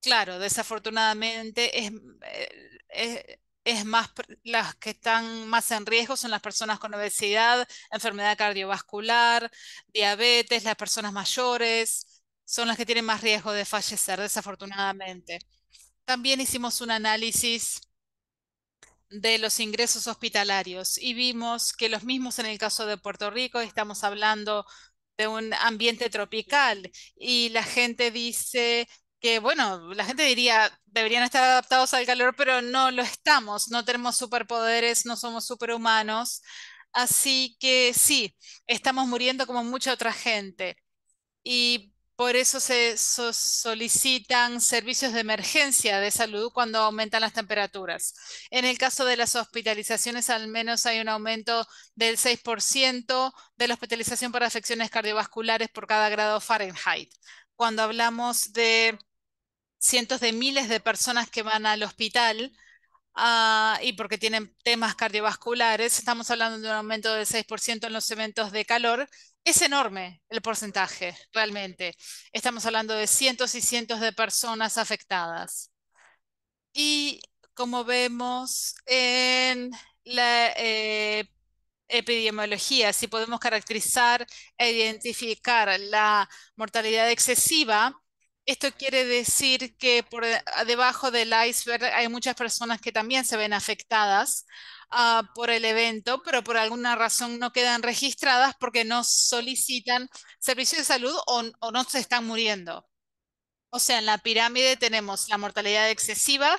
Claro, desafortunadamente es, eh, es, es más, las que están más en riesgo son las personas con obesidad, enfermedad cardiovascular, diabetes, las personas mayores, son las que tienen más riesgo de fallecer, desafortunadamente. También hicimos un análisis de los ingresos hospitalarios y vimos que los mismos en el caso de Puerto Rico, estamos hablando de un ambiente tropical y la gente dice que bueno, la gente diría, deberían estar adaptados al calor, pero no lo estamos, no tenemos superpoderes, no somos superhumanos. Así que sí, estamos muriendo como mucha otra gente. Y por eso se solicitan servicios de emergencia de salud cuando aumentan las temperaturas. En el caso de las hospitalizaciones, al menos hay un aumento del 6% de la hospitalización para afecciones cardiovasculares por cada grado Fahrenheit. Cuando hablamos de cientos de miles de personas que van al hospital ah, y porque tienen temas cardiovasculares, estamos hablando de un aumento del 6% en los eventos de calor, es enorme el porcentaje, realmente. Estamos hablando de cientos y cientos de personas afectadas. Y como vemos en la eh, epidemiología, si podemos caracterizar e identificar la mortalidad excesiva, esto quiere decir que por debajo del iceberg hay muchas personas que también se ven afectadas ah, por el evento, pero por alguna razón no quedan registradas porque no solicitan servicios de salud o, no se están muriendo. O sea, en la pirámide tenemos la mortalidad excesiva,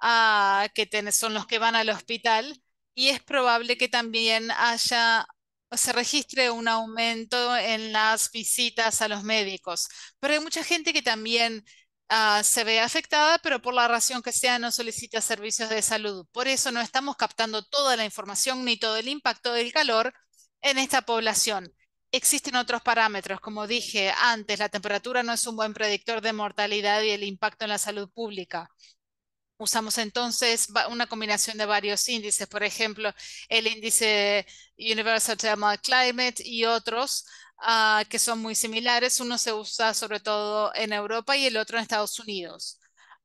ah, que son los que van al hospital, y es probable que también haya se registre un aumento en las visitas a los médicos. Pero hay mucha gente que también ah, se ve afectada, pero por la razón que sea no solicita servicios de salud. Por eso no estamos captando toda la información ni todo el impacto del calor en esta población. Existen otros parámetros, como dije antes, la temperatura no es un buen predictor de mortalidad y el impacto en la salud pública. Usamos entonces una combinación de varios índices, por ejemplo, el índice Universal Thermal Climate y otros ah, que son muy similares. Uno se usa sobre todo en Europa y el otro en Estados Unidos.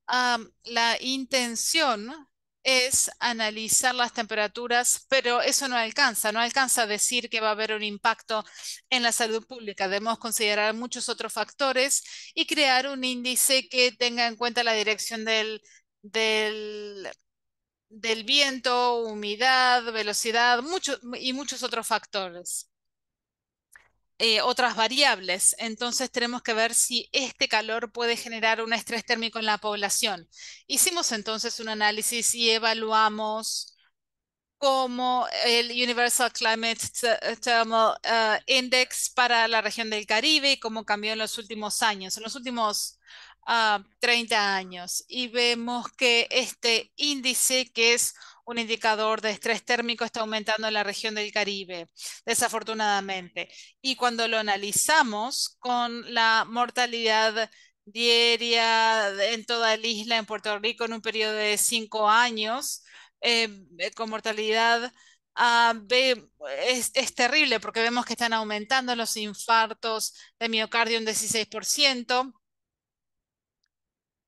Ah, la intención es analizar las temperaturas, pero eso no alcanza, no alcanza a decir que va a haber un impacto en la salud pública. Debemos considerar muchos otros factores y crear un índice que tenga en cuenta la dirección del del, del viento, humedad, velocidad muchos y muchos otros factores. Eh, otras variables. Entonces tenemos que ver si este calor puede generar un estrés térmico en la población. Hicimos entonces un análisis y evaluamos cómo el Universal Climate Thermal eh, Index para la región del Caribe y cómo cambió en los últimos años. En los últimos a 30 años y vemos que este índice, que es un indicador de estrés térmico, está aumentando en la región del Caribe, desafortunadamente. Y cuando lo analizamos con la mortalidad diaria en toda la isla, en Puerto Rico, en un periodo de 5 años, eh, con mortalidad ah, es, terrible porque vemos que están aumentando los infartos de miocardio un 16%,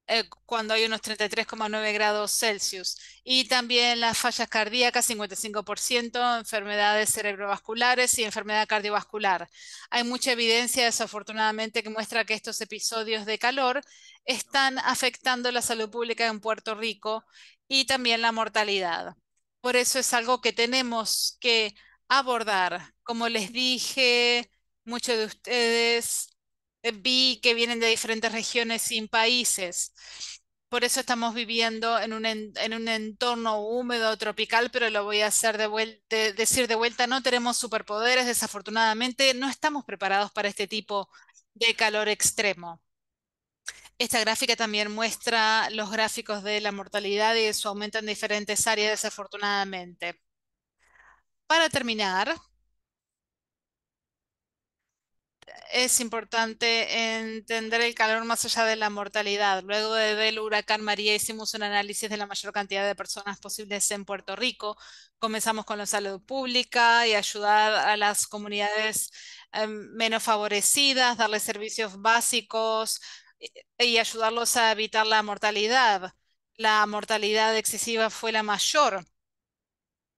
eh, cuando hay unos 33,9 grados Celsius. Y también las fallas cardíacas, 55%, enfermedades cerebrovasculares y enfermedad cardiovascular. Hay mucha evidencia, desafortunadamente, que muestra que estos episodios de calor están afectando la salud pública en Puerto Rico y también la mortalidad. Por eso es algo que tenemos que abordar. Como les dije, muchos de ustedes vi que vienen de diferentes regiones sin países. Por eso estamos viviendo en un, en un entorno húmedo tropical, pero lo voy a hacer de decir de vuelta, no tenemos superpoderes, desafortunadamente no estamos preparados para este tipo de calor extremo. Esta gráfica también muestra los gráficos de la mortalidad y su aumento en diferentes áreas, desafortunadamente. Para terminar, es importante entender el calor más allá de la mortalidad. Luego del huracán María hicimos un análisis de la mayor cantidad de personas posibles en Puerto Rico. Comenzamos con la salud pública y ayudar a las comunidades eh, menos favorecidas, darles servicios básicos eh, y, ayudarlos a evitar la mortalidad. La mortalidad excesiva fue la mayor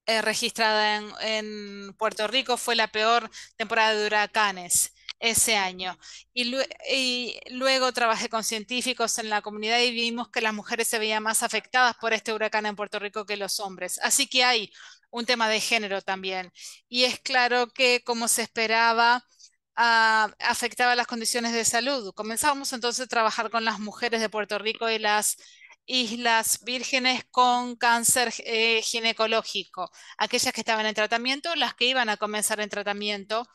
eh, registrada en, Puerto Rico fue la peor temporada de huracanes ese año. Y, luego trabajé con científicos en la comunidad y vimos que las mujeres se veían más afectadas por este huracán en Puerto Rico que los hombres. Así que hay un tema de género también. Y es claro que, como se esperaba, ah, afectaba las condiciones de salud. Comenzamos entonces a trabajar con las mujeres de Puerto Rico y las islas vírgenes con cáncer eh, ginecológico, aquellas que estaban en tratamiento, las que iban a comenzar en tratamiento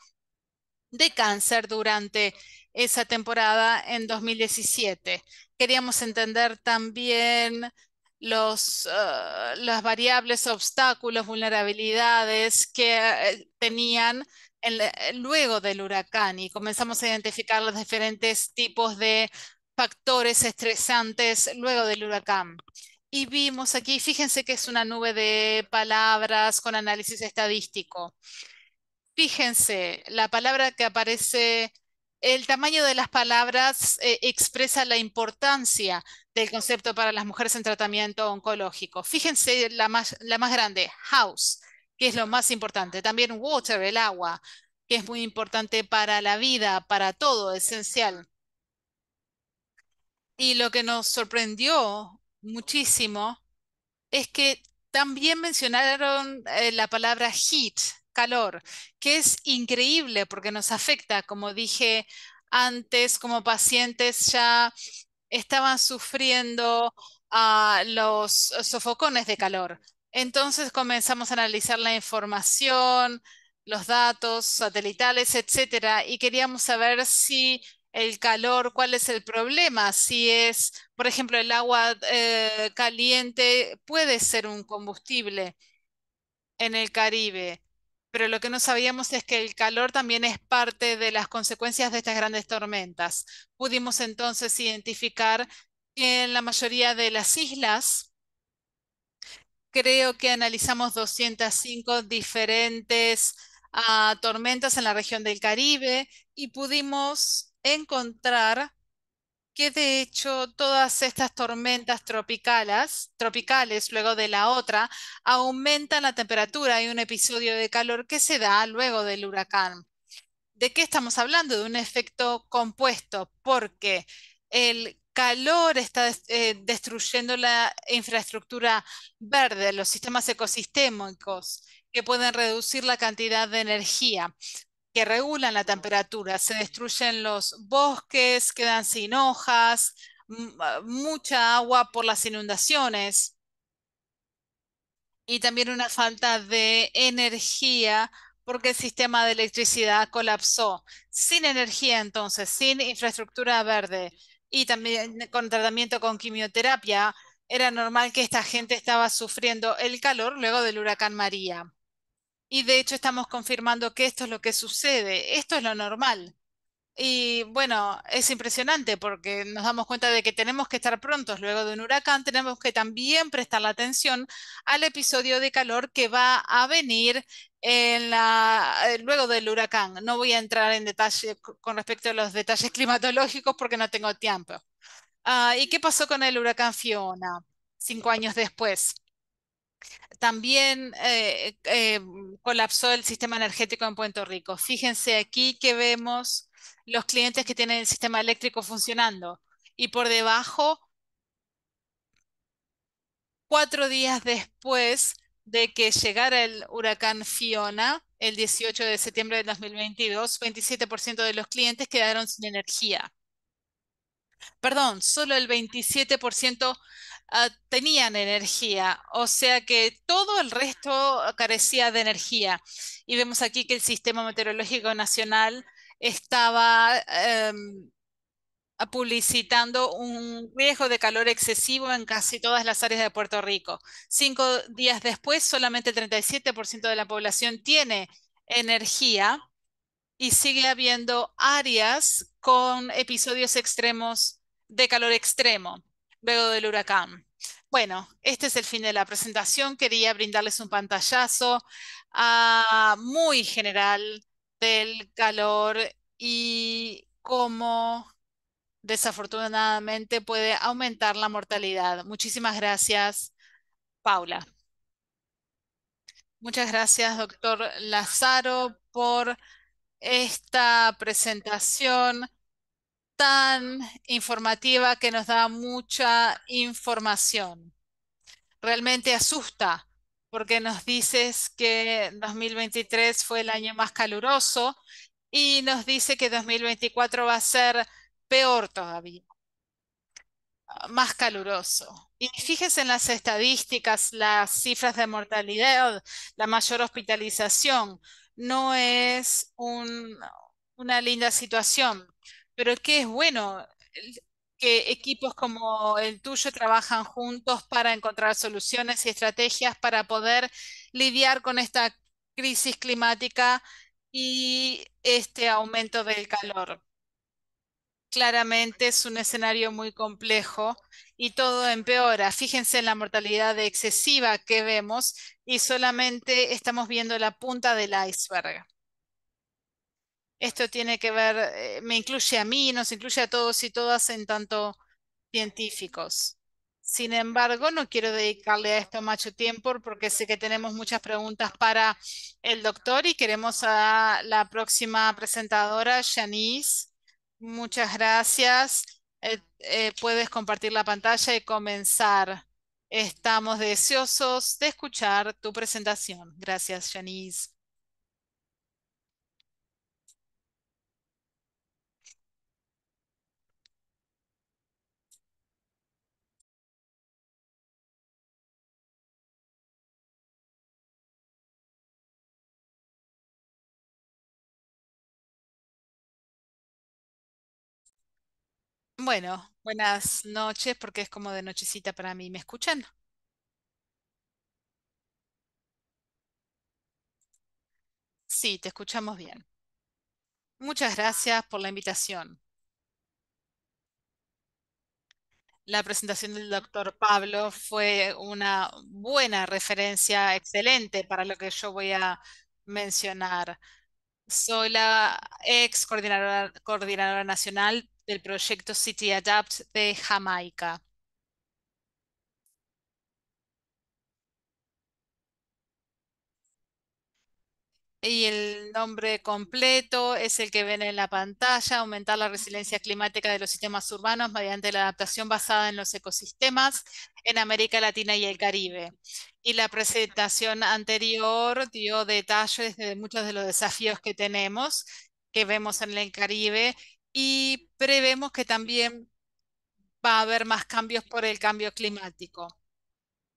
de cáncer durante esa temporada en 2017. Queríamos entender también los, ah, las variables, obstáculos, vulnerabilidades que eh, tenían eh, luego del huracán y comenzamos a identificar los diferentes tipos de factores estresantes luego del huracán. Y vimos aquí, fíjense que es una nube de palabras con análisis estadístico. Fíjense, la palabra que aparece, el tamaño de las palabras eh, expresa la importancia del concepto para las mujeres en tratamiento oncológico. Fíjense la más, grande, house, que es lo más importante. También water, el agua, que es muy importante para la vida, para todo, esencial. Y lo que nos sorprendió muchísimo es que también mencionaron eh, la palabra heat, calor, que es increíble porque nos afecta, como dije antes, como pacientes ya estaban sufriendo ah, los sofocones de calor. Entonces comenzamos a analizar la información, los datos satelitales, etcétera, y queríamos saber si el calor, cuál es el problema, si es, por ejemplo, el agua eh, caliente puede ser un combustible en el Caribe pero lo que no sabíamos es que el calor también es parte de las consecuencias de estas grandes tormentas. Pudimos entonces identificar que en la mayoría de las islas, creo que analizamos 205 diferentes ah, tormentas en la región del Caribe y pudimos encontrar de hecho todas estas tormentas tropicales, tropicales luego de la otra, aumentan la temperatura. y un episodio de calor que se da luego del huracán. ¿De qué estamos hablando? De un efecto compuesto, porque el calor está eh, destruyendo la infraestructura verde, los sistemas ecosistémicos que pueden reducir la cantidad de energía que regulan la temperatura. Se destruyen los bosques, quedan sin hojas, ah, mucha agua por las inundaciones y también una falta de energía porque el sistema de electricidad colapsó. Sin energía entonces, sin infraestructura verde y también eh, con tratamiento con quimioterapia, era normal que esta gente estaba sufriendo el calor luego del huracán María. Y de hecho estamos confirmando que esto es lo que sucede, esto es lo normal. Y bueno, es impresionante porque nos damos cuenta de que tenemos que estar prontos luego de un huracán, tenemos que también prestar la atención al episodio de calor que va a venir en la, eh, luego del huracán. No voy a entrar en detalle con respecto a los detalles climatológicos porque no tengo tiempo. Ah, ¿Y qué pasó con el huracán Fiona cinco años después? También eh, eh, mm, colapsó el sistema energético en Puerto Rico. Fíjense aquí que vemos los clientes que tienen el sistema eléctrico funcionando y por debajo, cuatro días después de que llegara el huracán Fiona, el 18 de septiembre de 2022, 27% de los clientes quedaron sin energía. Perdón, solo el 27% Ah, tenían energía, o sea que todo el resto carecía de energía. Y vemos aquí que el Sistema Meteorológico Nacional estaba em, ah, publicitando un riesgo de calor excesivo en casi todas las áreas de Puerto Rico. Cinco días después, solamente el 37% de la población tiene energía y sigue habiendo áreas con episodios extremos de calor extremo luego del huracán. Bueno, este es el fin de la presentación. Quería brindarles un pantallazo ah, muy general del calor y cómo desafortunadamente puede aumentar la mortalidad. Muchísimas gracias, Paula. Muchas gracias, doctor Lazaro, por esta presentación tan informativa que nos da mucha información. Realmente asusta porque nos dices que 2023 fue el año más caluroso y nos dice que 2024 va a ser peor todavía, más caluroso. Y fíjese en las estadísticas, las cifras de mortalidad, la mayor hospitalización. No es una linda situación pero que es bueno que equipos como el tuyo trabajan juntos para encontrar soluciones y estrategias para poder lidiar con esta crisis climática y este aumento del calor. Claramente es un escenario muy complejo y todo empeora. Fíjense en la mortalidad excesiva que vemos y solamente estamos viendo la punta del iceberg. Esto tiene que ver, eh, me incluye a mí, nos incluye a todos y todas en tanto científicos. Sin embargo, no quiero dedicarle a esto mucho tiempo porque sé que tenemos muchas preguntas para el doctor y queremos a la próxima presentadora, Janice. Muchas gracias. Eh, eh, puedes compartir la pantalla y comenzar. Estamos deseosos de escuchar tu presentación. Gracias, Janice. Bueno, buenas noches porque es como de nochecita para mí. ¿Me escuchan? Sí, te escuchamos bien. Muchas gracias por la invitación. La presentación del doctor Pablo fue una buena referencia, excelente para lo que yo voy a mencionar. Soy la ex coordinadora, coordinadora nacional del proyecto City Adapt de Jamaica. Y el nombre completo es el que ven en la pantalla, aumentar la resiliencia climática de los sistemas urbanos mediante la adaptación basada en los ecosistemas en América Latina y el Caribe. Y la presentación anterior dio detalles de muchos de los desafíos que tenemos, que vemos en el Caribe y prevemos que también va a haber más cambios por el cambio climático.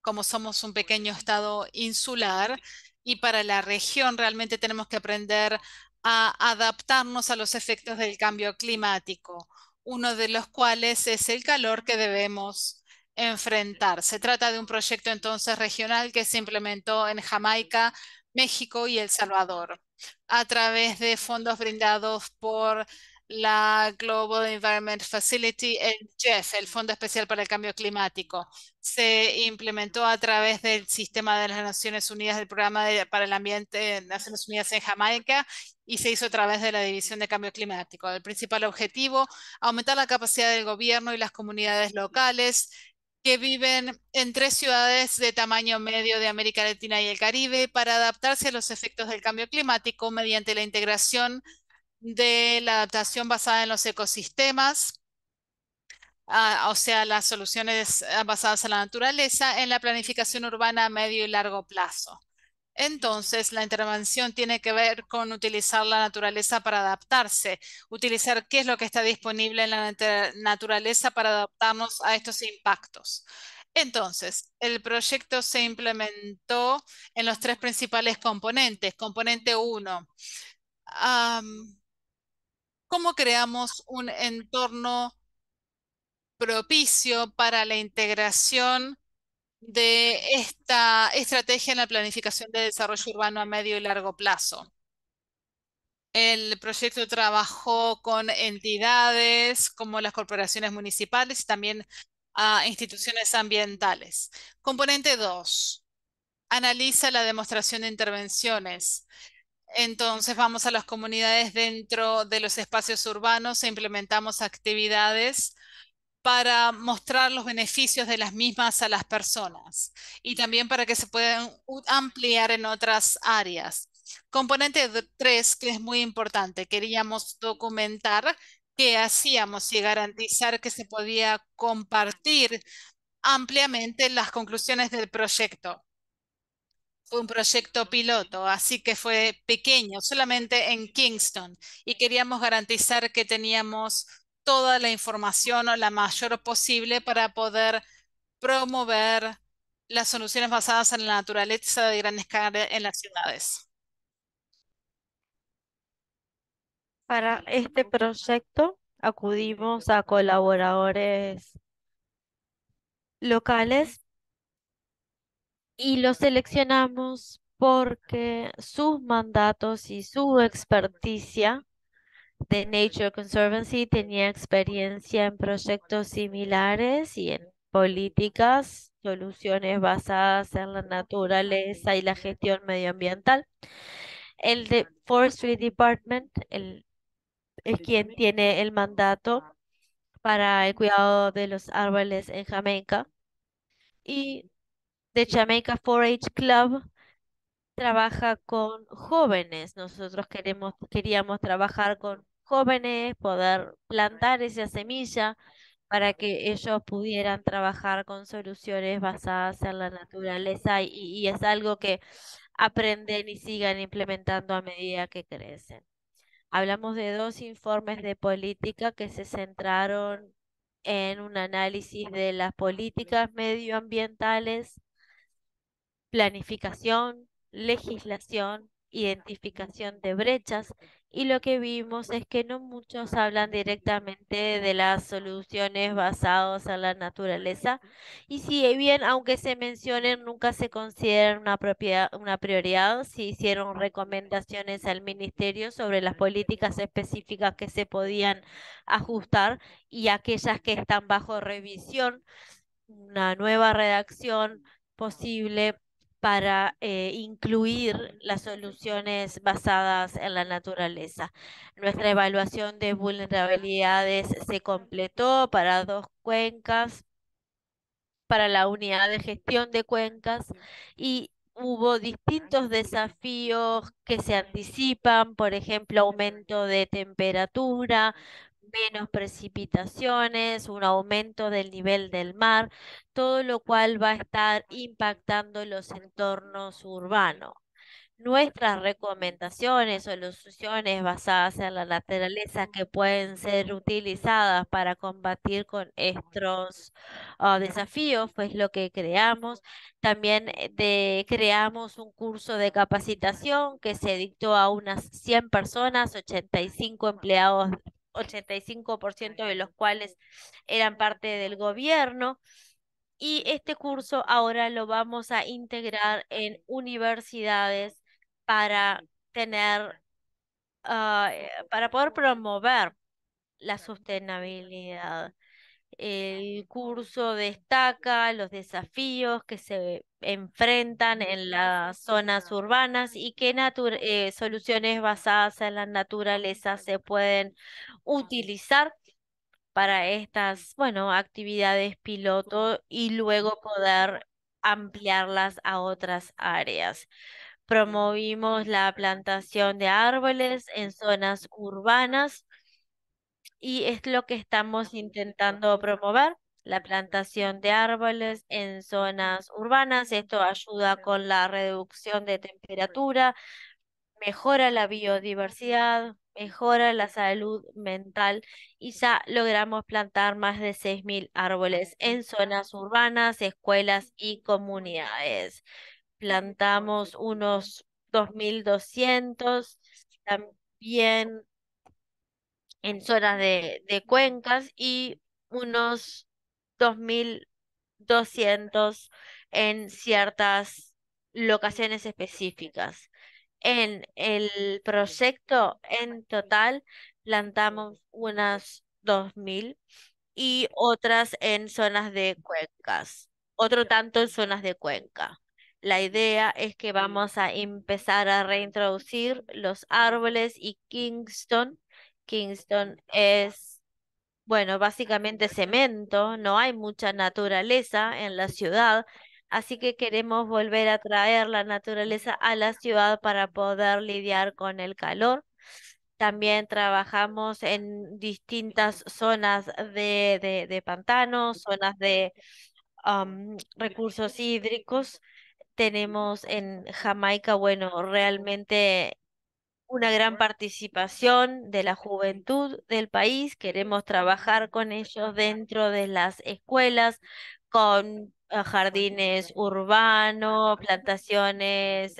Como somos un pequeño estado insular y para la región realmente tenemos que aprender a adaptarnos a los efectos del cambio climático, uno de los cuales es el calor que debemos enfrentar. Se trata de un proyecto entonces regional que se implementó en Jamaica, México y El Salvador a través de fondos brindados por la Global Environment Facility, el GEF, el Fondo Especial para el Cambio Climático. Se implementó a través del sistema de las Naciones Unidas, del programa para el ambiente de Naciones Unidas en Jamaica y se hizo a través de la División de Cambio Climático. El principal objetivo, aumentar la capacidad del gobierno y las comunidades locales que viven en tres ciudades de tamaño medio de América Latina y el Caribe para adaptarse a los efectos del cambio climático mediante la integración de la adaptación basada en los ecosistemas, ah, o sea, las soluciones ah, basadas en la naturaleza, en la planificación urbana a medio y largo plazo. Entonces, la intervención tiene que ver con utilizar la naturaleza para adaptarse, utilizar qué es lo que está disponible en la naturaleza para adaptarnos a estos impactos. Entonces, el proyecto se implementó en los tres principales componentes. Componente 1, cómo creamos un entorno propicio para la integración de esta estrategia en la planificación de desarrollo urbano a medio y largo plazo. El proyecto trabajó con entidades como las corporaciones municipales y también a instituciones ambientales. Componente 2. Analiza la demostración de intervenciones. Entonces vamos a las comunidades dentro de los espacios urbanos e implementamos actividades para mostrar los beneficios de las mismas a las personas y también para que se puedan ampliar en otras áreas. Componente 3, que es muy importante, queríamos documentar qué hacíamos y garantizar que se podía compartir ampliamente las conclusiones del proyecto. Fue un proyecto piloto, así que fue pequeño, solamente en Kingston, y queríamos garantizar que teníamos toda la información o la mayor posible para poder promover las soluciones basadas en la naturaleza de gran escala en las ciudades. Para este proyecto acudimos a colaboradores locales y lo seleccionamos porque sus mandatos y su experticia de Nature Conservancy tenía experiencia en proyectos similares y en políticas, soluciones basadas en la naturaleza y la gestión medioambiental. El de Forestry Department el, es quien tiene el mandato para el cuidado de los árboles en Jamaica y de Jamaica 4-H Club trabaja con jóvenes. Nosotros queremos, queríamos trabajar con jóvenes, poder plantar esa semilla para que ellos pudieran trabajar con soluciones basadas en la naturaleza y, y es algo que aprenden y sigan implementando a medida que crecen. Hablamos de dos informes de política que se centraron en un análisis de las políticas medioambientales planificación, legislación, identificación de brechas y lo que vimos es que no muchos hablan directamente de las soluciones basadas en la naturaleza y si bien aunque se mencionen nunca se considera una, propiedad, una prioridad, se hicieron recomendaciones al ministerio sobre las políticas específicas que se podían ajustar y aquellas que están bajo revisión, una nueva redacción posible para eh, incluir las soluciones basadas en la naturaleza. Nuestra evaluación de vulnerabilidades se completó para dos cuencas, para la unidad de gestión de cuencas y hubo distintos desafíos que se anticipan, por ejemplo, aumento de temperatura, menos precipitaciones, un aumento del nivel del mar, todo lo cual va a estar impactando los entornos urbanos. Nuestras recomendaciones o soluciones basadas en la naturaleza que pueden ser utilizadas para combatir con estos ah, desafíos, pues lo que creamos. También eh, creamos un curso de capacitación que se dictó a unas 100 personas, 85 empleados 85% de los cuales eran parte del gobierno. Y este curso ahora lo vamos a integrar en universidades para tener, ah, eh, para poder promover la sostenibilidad el curso destaca los desafíos que se enfrentan en las zonas urbanas y qué eh, soluciones basadas en la naturaleza se pueden utilizar para estas, bueno, actividades piloto y luego poder ampliarlas a otras áreas. Promovimos la plantación de árboles en zonas urbanas y es lo que estamos intentando promover, la plantación de árboles en zonas urbanas. Esto ayuda con la reducción de temperatura, mejora la biodiversidad, mejora la salud mental y ya logramos plantar más de 6.000 árboles en zonas urbanas, escuelas y comunidades. Plantamos unos 2.200. También en zonas de, cuencas y unos 2.200 en ciertas locaciones específicas. En el proyecto, en total, plantamos unas 2.000 y otras en zonas de cuencas, otro tanto en zonas de cuenca. La idea es que vamos a empezar a reintroducir los árboles y Kingston Kingston es, bueno, básicamente cemento, no hay mucha naturaleza en la ciudad, así que queremos volver a traer la naturaleza a la ciudad para poder lidiar con el calor. También trabajamos en distintas zonas de, pantanos, zonas de recursos hídricos. Tenemos en Jamaica, bueno, realmente una gran participación de la juventud del país. Queremos trabajar con ellos dentro de las escuelas, con eh, jardines urbanos, plantaciones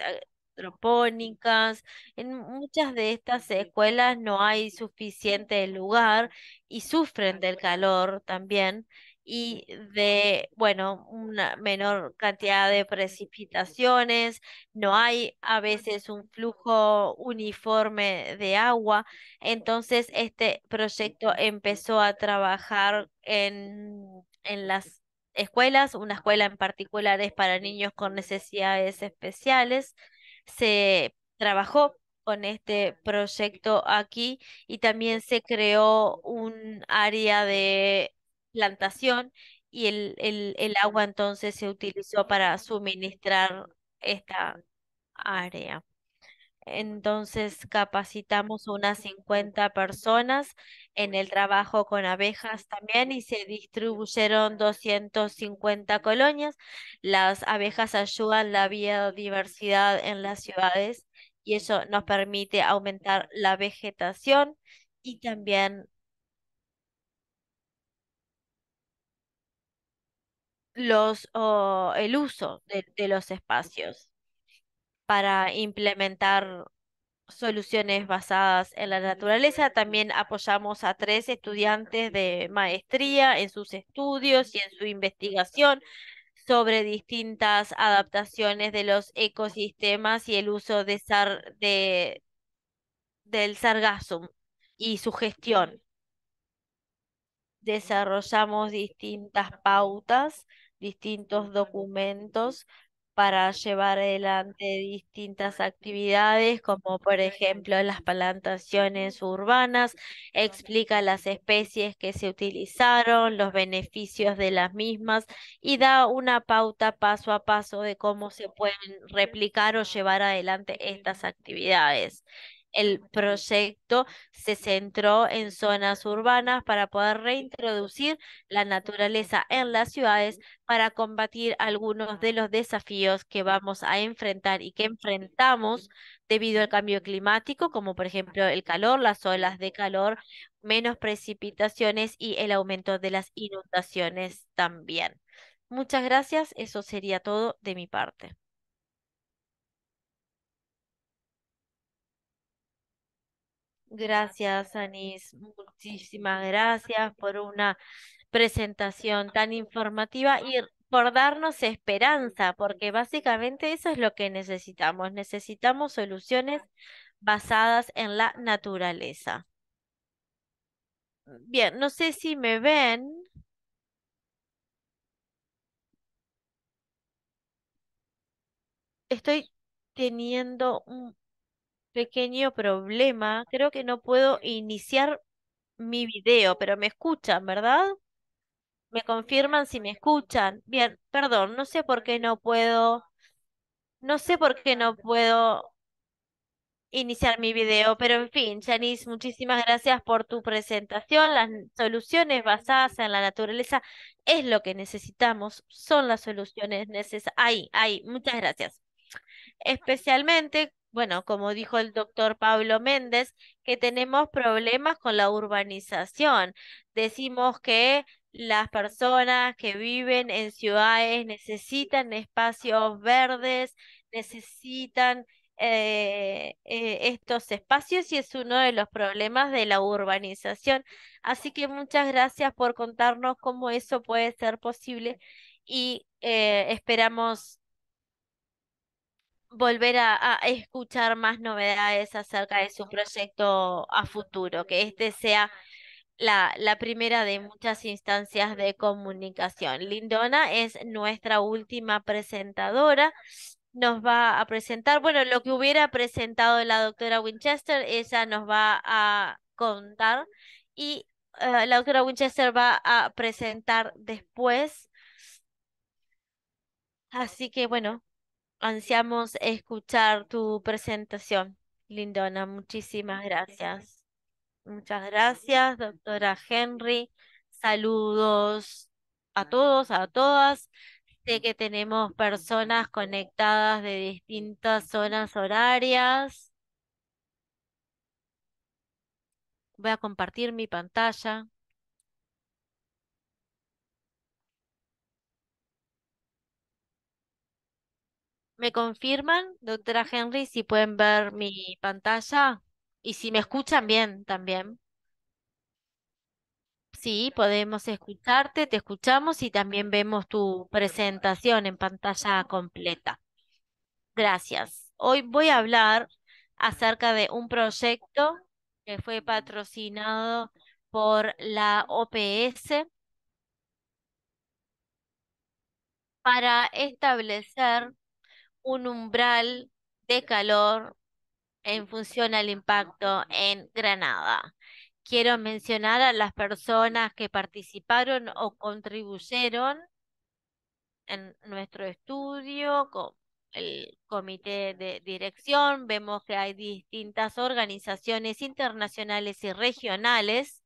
hidropónicas. Eh, en muchas de estas escuelas no hay suficiente lugar y sufren del calor también y de, bueno, una menor cantidad de precipitaciones, no hay a veces un flujo uniforme de agua. Entonces, este proyecto empezó a trabajar en, en las escuelas, una escuela en particular es para niños con necesidades especiales. Se trabajó con este proyecto aquí y también se creó un área de plantación y el, el, agua entonces se utilizó para suministrar esta área. Entonces capacitamos unas 50 personas en el trabajo con abejas también y se distribuyeron 250 colonias. Las abejas ayudan la biodiversidad en las ciudades y eso nos permite aumentar la vegetación y también los, el uso de, los espacios para implementar soluciones basadas en la naturaleza. También apoyamos a tres estudiantes de maestría en sus estudios y en su investigación sobre distintas adaptaciones de los ecosistemas y el uso de del sargazo y su gestión. Desarrollamos distintas pautas distintos documentos para llevar adelante distintas actividades, como por ejemplo las plantaciones urbanas, explica las especies que se utilizaron, los beneficios de las mismas y da una pauta paso a paso de cómo se pueden replicar o llevar adelante estas actividades el proyecto se centró en zonas urbanas para poder reintroducir la naturaleza en las ciudades para combatir algunos de los desafíos que vamos a enfrentar y que enfrentamos debido al cambio climático, como por ejemplo el calor, las olas de calor, menos precipitaciones y el aumento de las inundaciones también. Muchas gracias, eso sería todo de mi parte. Gracias, Anis, Muchísimas gracias por una presentación tan informativa y por darnos esperanza, porque básicamente eso es lo que necesitamos. Necesitamos soluciones basadas en la naturaleza. Bien, no sé si me ven. Estoy teniendo un pequeño problema. Creo que no puedo iniciar mi video, pero me escuchan, ¿verdad? Me confirman si me escuchan. Bien, perdón, no sé por qué no puedo. No sé por qué no puedo iniciar mi video, pero en fin, Janice, muchísimas gracias por tu presentación. Las soluciones basadas en la naturaleza es lo que necesitamos, son las soluciones necesarias. Ahí, ahí, muchas gracias. Especialmente bueno, como dijo el doctor Pablo Méndez, que tenemos problemas con la urbanización. Decimos que las personas que viven en ciudades necesitan espacios verdes, necesitan eh, eh, estos espacios y es uno de los problemas de la urbanización. Así que muchas gracias por contarnos cómo eso puede ser posible y eh, esperamos volver a, escuchar más novedades acerca de su proyecto a futuro, que este sea la, primera de muchas instancias de comunicación. Lindona es nuestra última presentadora. Nos va a presentar, bueno, lo que hubiera presentado la doctora Winchester, ella nos va a contar y eh, la doctora Winchester va a presentar después. Así que bueno, ansiamos escuchar tu presentación. Lindona, muchísimas gracias. Muchas gracias, doctora Henry. Saludos a todos, a todas. Sé que tenemos personas conectadas de distintas zonas horarias. Voy a compartir mi pantalla. ¿Me confirman, doctora Henry, si pueden ver mi pantalla? Y si me escuchan bien también. Sí, podemos escucharte, te escuchamos y también vemos tu presentación en pantalla completa. Gracias. Hoy voy a hablar acerca de un proyecto que fue patrocinado por la OPS para establecer un umbral de calor en función al impacto en Granada. Quiero mencionar a las personas que participaron o contribuyeron en nuestro estudio, con el comité de dirección. Vemos que hay distintas organizaciones internacionales y regionales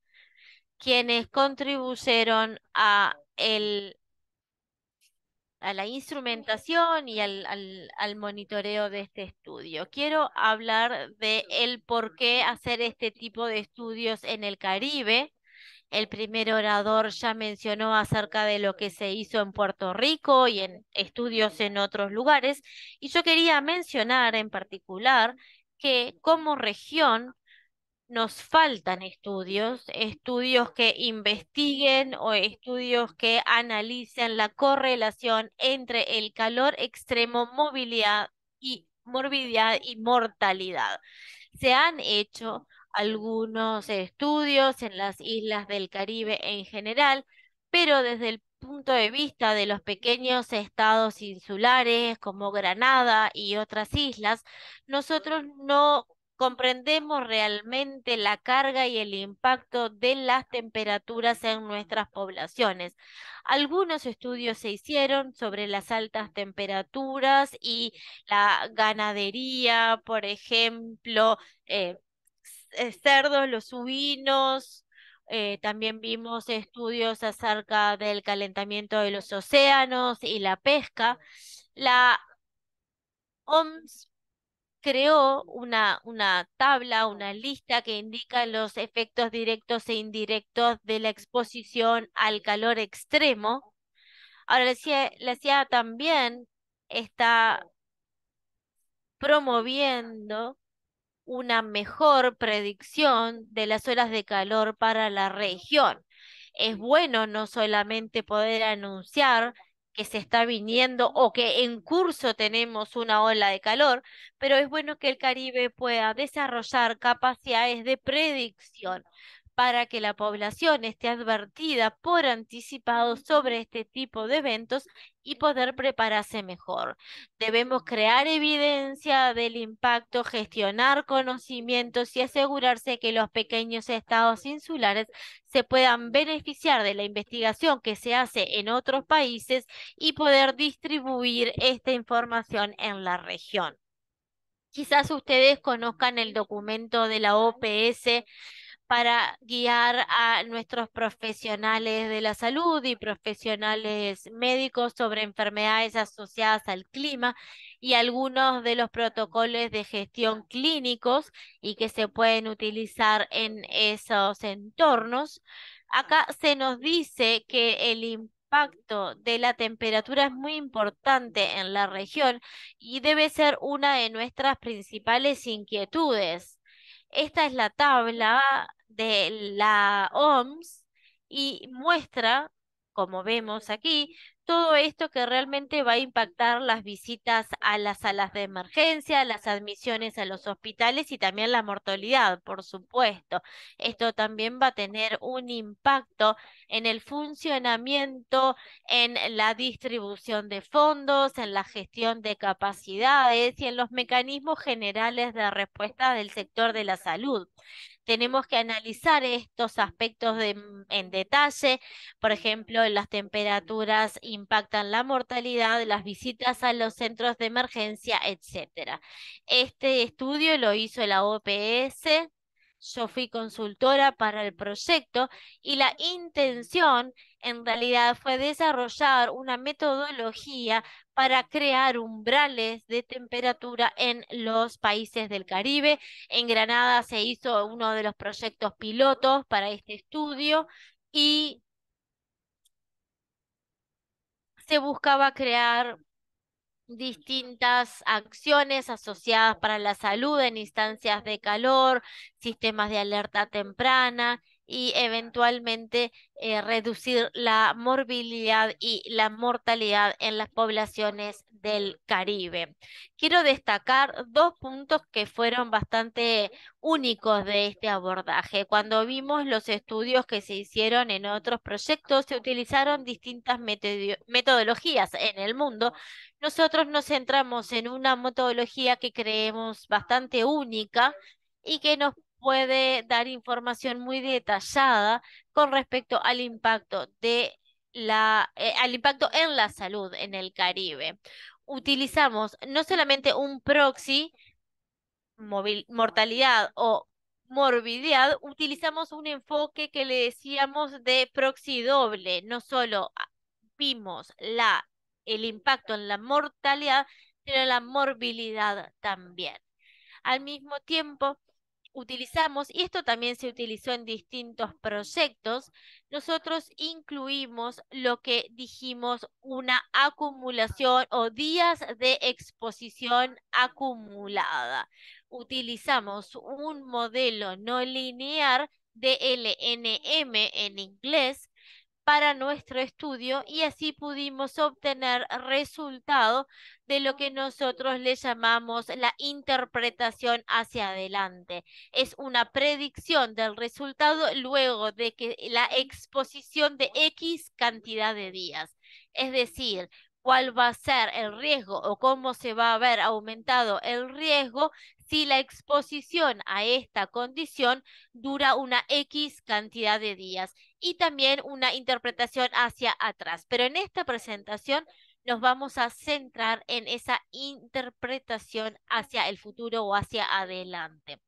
quienes contribuyeron a el a la instrumentación y al, monitoreo de este estudio. Quiero hablar de el por qué hacer este tipo de estudios en el Caribe. El primer orador ya mencionó acerca de lo que se hizo en Puerto Rico y en estudios en otros lugares. Y yo quería mencionar en particular que como región nos faltan estudios, estudios que investiguen o estudios que analicen la correlación entre el calor extremo, movilidad y morbilidad y mortalidad. Se han hecho algunos estudios en las islas del Caribe en general, pero desde el punto de vista de los pequeños estados insulares como Granada y otras islas, nosotros no comprendemos realmente la carga y el impacto de las temperaturas en nuestras poblaciones. Algunos estudios se hicieron sobre las altas temperaturas y la ganadería, por ejemplo, eh, eh, cerdos, los suinos, eh, también vimos estudios acerca del calentamiento de los océanos y la pesca. La OMS creó una, tabla, una lista que indica los efectos directos e indirectos de la exposición al calor extremo. Ahora, la CIA, también está promoviendo una mejor predicción de las horas de calor para la región. Es bueno no solamente poder anunciar que se está viniendo o que en curso tenemos una ola de calor, pero es bueno que el Caribe pueda desarrollar capacidades de predicción para que la población esté advertida por anticipado sobre este tipo de eventos y poder prepararse mejor. Debemos crear evidencia del impacto, gestionar conocimientos y asegurarse que los pequeños estados insulares se puedan beneficiar de la investigación que se hace en otros países y poder distribuir esta información en la región. Quizás ustedes conozcan el documento de la OPS para guiar a nuestros profesionales de la salud y profesionales médicos sobre enfermedades asociadas al clima y algunos de los protocolos de gestión clínicos y que se pueden utilizar en esos entornos. Acá se nos dice que el impacto de la temperatura es muy importante en la región y debe ser una de nuestras principales inquietudes esta es la tabla de la OMS y muestra, como vemos aquí, todo esto que realmente va a impactar las visitas a las salas de emergencia, las admisiones a los hospitales y también la mortalidad, por supuesto. Esto también va a tener un impacto en el funcionamiento, en la distribución de fondos, en la gestión de capacidades y en los mecanismos generales de respuesta del sector de la salud tenemos que analizar estos aspectos mm, en detalle. Por ejemplo, las temperaturas impactan la mortalidad, las visitas a los centros de emergencia, etc. Este estudio lo hizo la OPS yo fui consultora para el proyecto y la intención en realidad fue desarrollar una metodología para crear umbrales de temperatura en los países del Caribe. En Granada se hizo uno de los proyectos pilotos para este estudio y se buscaba crear distintas acciones asociadas para la salud en instancias de calor, sistemas de alerta temprana y eventualmente eh, reducir la morbilidad y la mortalidad en las poblaciones del Caribe. Quiero destacar dos puntos que fueron bastante únicos de este abordaje. Cuando vimos los estudios que se hicieron en otros proyectos, se utilizaron distintas metodologías en el mundo. Nosotros nos centramos en una metodología que creemos bastante única y que nos puede dar información muy detallada con respecto al impacto de la, eh, al impacto en la salud en el Caribe. Utilizamos no solamente un proxy, mortalidad o morbididad, utilizamos un enfoque que le decíamos de proxy doble. No solo vimos la, el impacto en la mortalidad, sino en la morbilidad también. Al mismo tiempo, utilizamos, y esto también se utilizó en distintos proyectos, nosotros incluimos lo que dijimos una acumulación o días de exposición acumulada. Utilizamos un modelo no lineal de LNM en inglés para nuestro estudio y así pudimos obtener resultado de lo que nosotros le llamamos la interpretación hacia adelante. Es una predicción del resultado luego de que la exposición de X cantidad de días. Es decir, cuál va a ser el riesgo o cómo se va a ver aumentado el riesgo si la exposición a esta condición dura una X cantidad de días y también una interpretación hacia atrás. Pero en esta presentación nos vamos a centrar en esa interpretación hacia el futuro o hacia adelante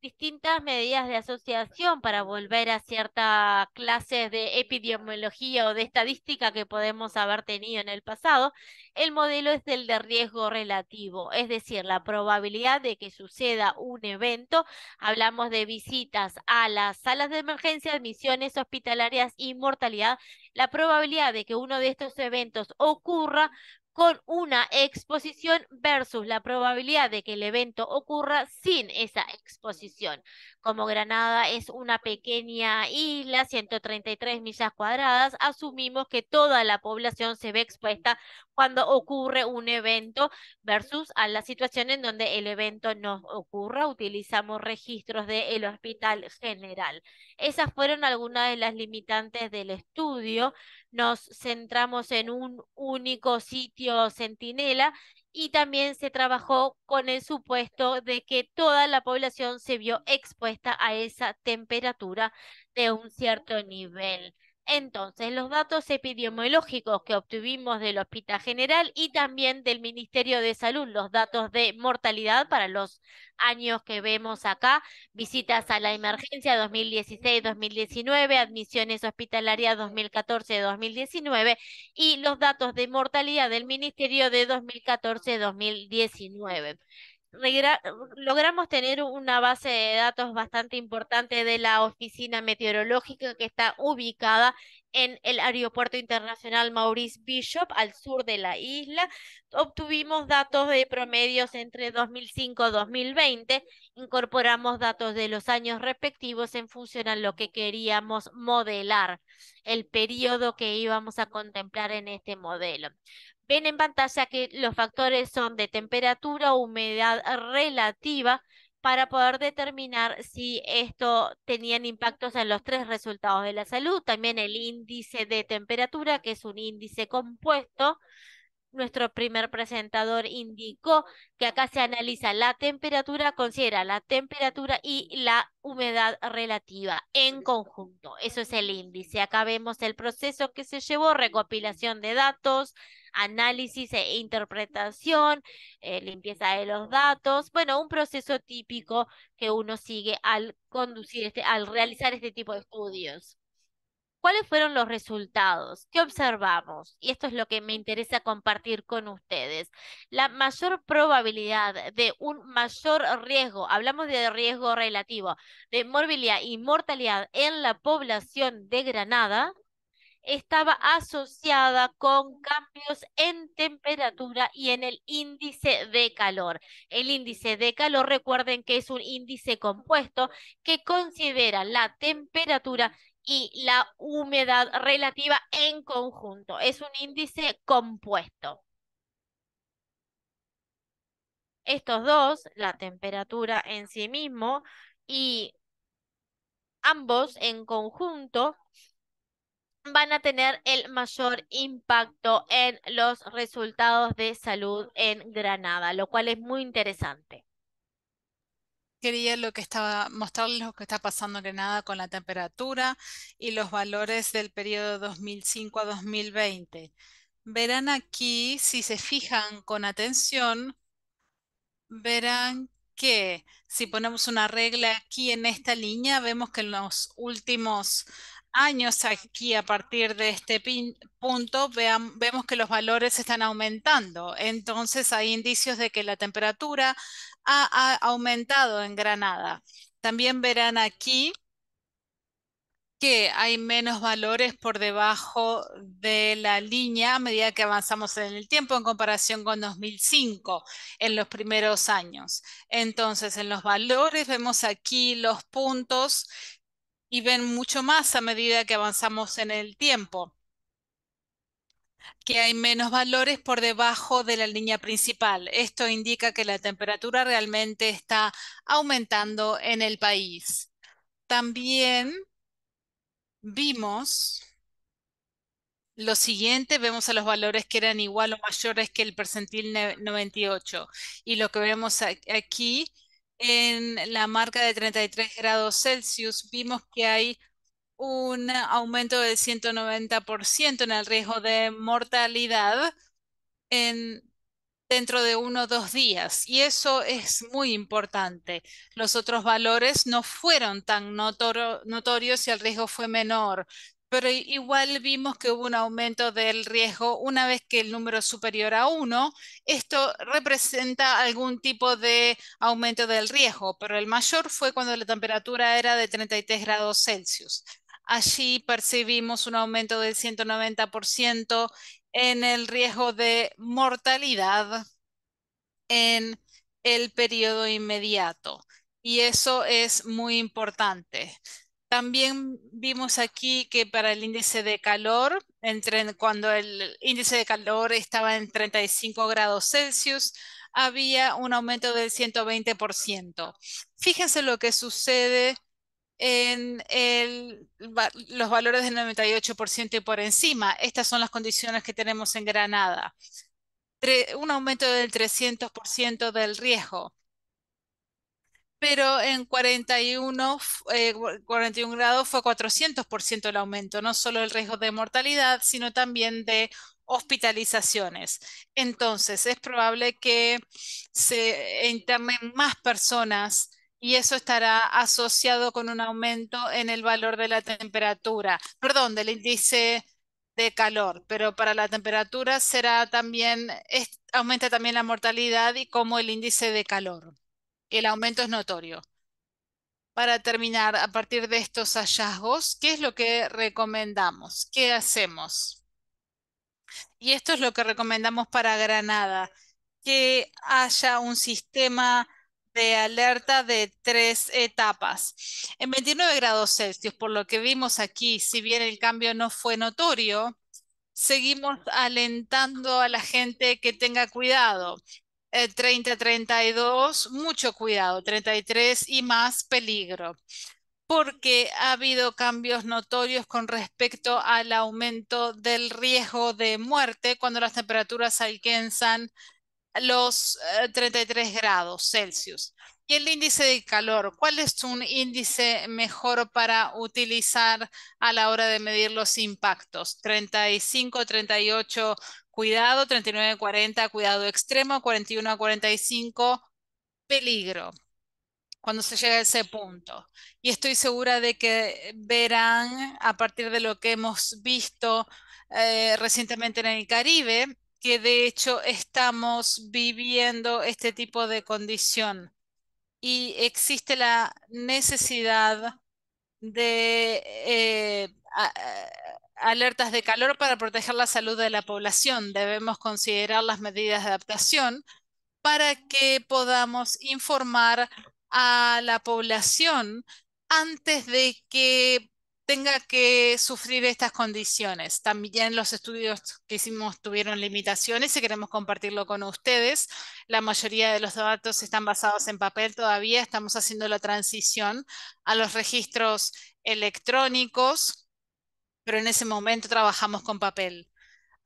distintas medidas de asociación para volver a ciertas clases de epidemiología o de estadística que podemos haber tenido en el pasado, el modelo es el de riesgo relativo, es decir, la probabilidad de que suceda un evento. Hablamos de visitas a las salas de emergencia, admisiones hospitalarias y mortalidad. La probabilidad de que uno de estos eventos ocurra con una exposición versus la probabilidad de que el evento ocurra sin esa exposición. Como Granada es una pequeña isla, 133 millas cuadradas, asumimos que toda la población se ve expuesta cuando ocurre un evento versus a la situación en donde el evento no ocurra, utilizamos registros del hospital general. Esas fueron algunas de las limitantes del estudio. Nos centramos en un único sitio centinela y también se trabajó con el supuesto de que toda la población se vio expuesta a esa temperatura de un cierto nivel. Entonces, los datos epidemiológicos que obtuvimos del Hospital General y también del Ministerio de Salud, los datos de mortalidad para los años que vemos acá, visitas a la emergencia 2016-2019, admisiones hospitalarias 2014-2019 y los datos de mortalidad del Ministerio de 2014-2019 logramos tener una base de datos bastante importante de la oficina meteorológica que está ubicada en el Aeropuerto Internacional Maurice Bishop, al sur de la isla. Obtuvimos datos de promedios entre 2005 y 2020, incorporamos datos de los años respectivos en función a lo que queríamos modelar, el periodo que íbamos a contemplar en este modelo. Ven en pantalla que los factores son de temperatura, humedad relativa, para poder determinar si esto tenían impactos en los tres resultados de la salud. También el índice de temperatura, que es un índice compuesto. Nuestro primer presentador indicó que acá se analiza la temperatura, considera la temperatura y la humedad relativa en conjunto. Eso es el índice. Acá vemos el proceso que se llevó, recopilación de datos, análisis e interpretación, eh, limpieza de los datos, bueno, un proceso típico que uno sigue al conducir este, al realizar este tipo de estudios. ¿Cuáles fueron los resultados? ¿Qué observamos? Y esto es lo que me interesa compartir con ustedes. La mayor probabilidad de un mayor riesgo, hablamos de riesgo relativo, de morbilidad y mortalidad en la población de Granada estaba asociada con cambios en temperatura y en el índice de calor. El índice de calor, recuerden que es un índice compuesto que considera la temperatura y la humedad relativa en conjunto. Es un índice compuesto. Estos dos, la temperatura en sí mismo y ambos en conjunto, van a tener el mayor impacto en los resultados de salud en Granada, lo cual es muy interesante. Quería lo que estaba, mostrarles lo que está pasando en Granada con la temperatura y los valores del periodo 2005 a 2020. Verán aquí, si se fijan con atención, verán que si ponemos una regla aquí en esta línea, vemos que en los últimos años aquí a partir de este punto vemos que los valores están aumentando. Entonces hay indicios de que la temperatura ha aumentado en Granada. También verán aquí que hay menos valores por debajo de la línea a medida que avanzamos en el tiempo en comparación con 2005 en los primeros años. Entonces, en los valores vemos aquí los puntos y ven mucho más a medida que avanzamos en el tiempo, que hay menos valores por debajo de la línea principal. Esto indica que la temperatura realmente está aumentando en el país. También vimos lo siguiente, vemos a los valores que eran igual o mayores que el percentil 98. Y lo que vemos aquí en la marca de 33 grados Celsius, vimos que hay un aumento del 190% en el riesgo de mortalidad dentro de uno o dos días. Y eso es muy importante. Los otros valores no fueron tan notorios y el riesgo fue menor pero igual vimos que hubo un aumento del riesgo una vez que el número es superior a 1. Esto representa algún tipo de aumento del riesgo, pero el mayor fue cuando la temperatura era de 33 grados Celsius. Allí percibimos un aumento del 190% en el riesgo de mortalidad en el periodo inmediato. Y eso es muy importante. También vimos aquí que para el índice de calor, entre, cuando el índice de calor estaba en 35 grados Celsius, había un aumento del 120%. Fíjense lo que sucede en los valores del 98% y por encima. Estas son las condiciones que tenemos en Granada. un aumento del 300% del riesgo pero en 41, 41 eh, grados fue 400% el aumento, no solo el riesgo de mortalidad, sino también de hospitalizaciones. Entonces, es probable que se internen más personas y eso estará asociado con un aumento en el valor de la temperatura, perdón, del índice de calor, pero para la temperatura será también, aumenta también la mortalidad y como el índice de calor el aumento es notorio. Para terminar, a partir de estos hallazgos, ¿qué es lo que recomendamos? ¿Qué hacemos? Y esto es lo que recomendamos para Granada, que haya un sistema de alerta de tres etapas. En 29 grados Celsius, por lo que vimos aquí, si bien el cambio no fue notorio, seguimos alentando a la gente que tenga cuidado. 30, 32, mucho cuidado, 33 y más peligro, porque ha habido cambios notorios con respecto al aumento del riesgo de muerte cuando las temperaturas alcanzan los 33 eh, grados Celsius. Y el índice de calor, ¿cuál es un índice mejor para utilizar a la hora de medir los impactos? 35, 38 Cuidado 39 a 40, cuidado extremo 41 a 45, peligro cuando se llega a ese punto. Y estoy segura de que verán, a partir de lo que hemos visto eh, recientemente en el Caribe, que de hecho estamos viviendo este tipo de condición. Y existe la necesidad de eh, alertas de calor para proteger la salud de la población. Debemos considerar las medidas de adaptación para que podamos informar a la población antes de que tenga que sufrir estas condiciones. También los estudios que hicimos tuvieron limitaciones y queremos compartirlo con ustedes. La mayoría de los datos están basados en papel todavía. Estamos haciendo la transición a los registros electrónicos pero en ese momento trabajamos con papel.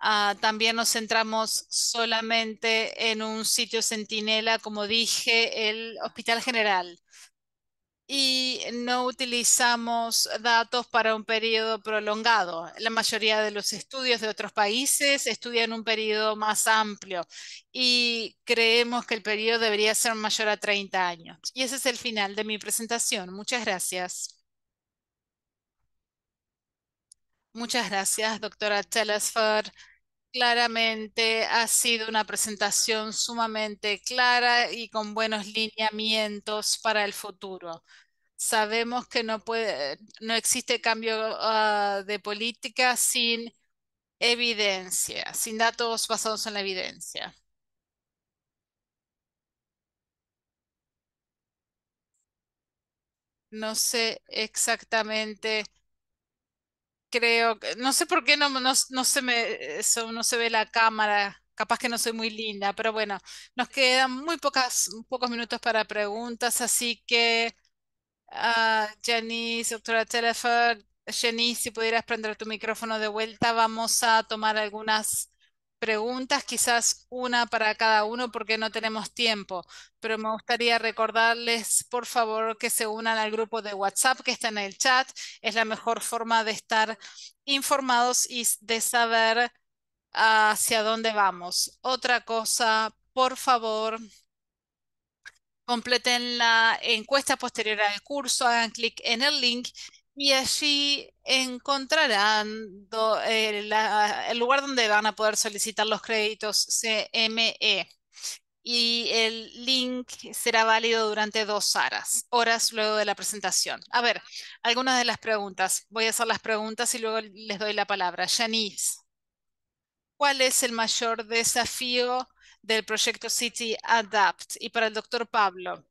Ah, también nos centramos solamente en un sitio centinela, como dije, el Hospital General. Y no utilizamos datos para un periodo prolongado. La mayoría de los estudios de otros países estudian un periodo más amplio y creemos que el periodo debería ser mayor a 30 años. Y ese es el final de mi presentación. Muchas gracias. Muchas gracias, doctora Telesford. Claramente ha sido una presentación sumamente clara y con buenos lineamientos para el futuro. Sabemos que no, puede, no existe cambio ah, de política sin evidencia, sin datos basados en la evidencia. No sé exactamente creo, no sé por qué no, no, se me, eso, no se ve la cámara, capaz que no soy muy linda, pero bueno, nos quedan muy pocas, pocos minutos para preguntas, así que ah, Janice, doctora Telefer, Janice, si pudieras prender tu micrófono de vuelta, vamos a tomar algunas preguntas, quizás una para cada uno porque no tenemos tiempo, pero me gustaría recordarles, por favor, que se unan al grupo de WhatsApp que está en el chat. Es la mejor forma de estar informados y de saber hacia dónde vamos. Otra cosa, por favor, completen la encuesta posterior al curso, hagan clic en el link y allí encontrarán eh, el lugar donde van a poder solicitar los créditos CME. Y el link será válido durante dos horas, horas luego de la presentación. A ver, algunas de las preguntas. Voy a hacer las preguntas y luego les doy la palabra. Janice, ¿cuál es el mayor desafío del proyecto City Adapt? Y para el doctor Pablo,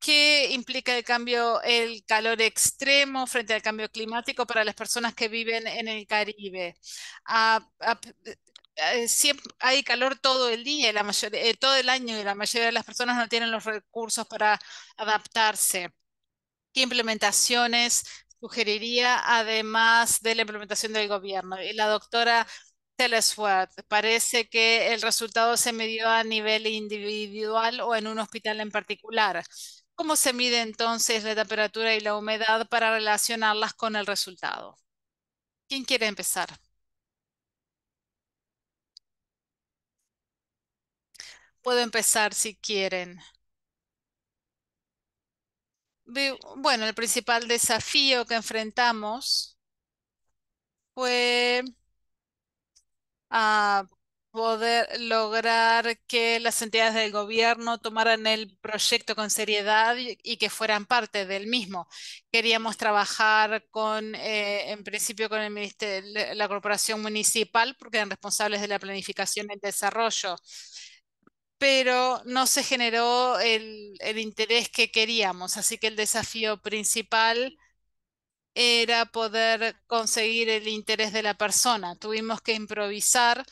¿Qué implica el cambio, el calor extremo frente al cambio climático para las personas que viven en el Caribe? Ah, ah, eh, eh, Siempre hay calor todo el día, la eh, todo el año, y la mayoría de las personas no tienen los recursos para adaptarse. ¿Qué implementaciones sugeriría además de la implementación del gobierno? Y la doctora Telesworth parece que el resultado se midió a nivel individual o en un hospital en particular. ¿Cómo se mide entonces la temperatura y la humedad para relacionarlas con el resultado? ¿Quién quiere empezar? Puedo empezar si quieren. Bueno, el principal desafío que enfrentamos fue a ah, poder lograr que las entidades del gobierno tomaran el proyecto con seriedad y que fueran parte del mismo. Queríamos trabajar con, eh, en principio, con el la corporación municipal, porque eran responsables de la planificación y el desarrollo pero no se generó el, el interés que queríamos. Así que el desafío principal era poder conseguir el interés de la persona. Tuvimos que improvisar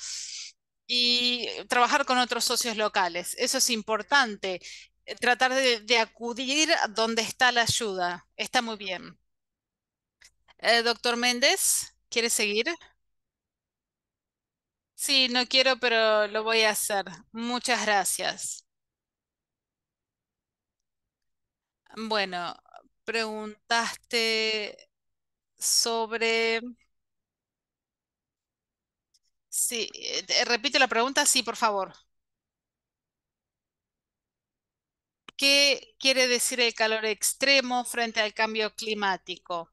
y eh, trabajar con otros socios locales. Eso es importante. Eh, tratar de, acudir donde está la ayuda. Está muy bien. Eh, doctor Méndez, ¿quiere seguir? Sí, no quiero, pero lo voy a hacer. Muchas gracias. Bueno, preguntaste sobre... Sí, eh, repito la pregunta, sí, por favor. ¿Qué quiere decir el calor extremo frente al cambio climático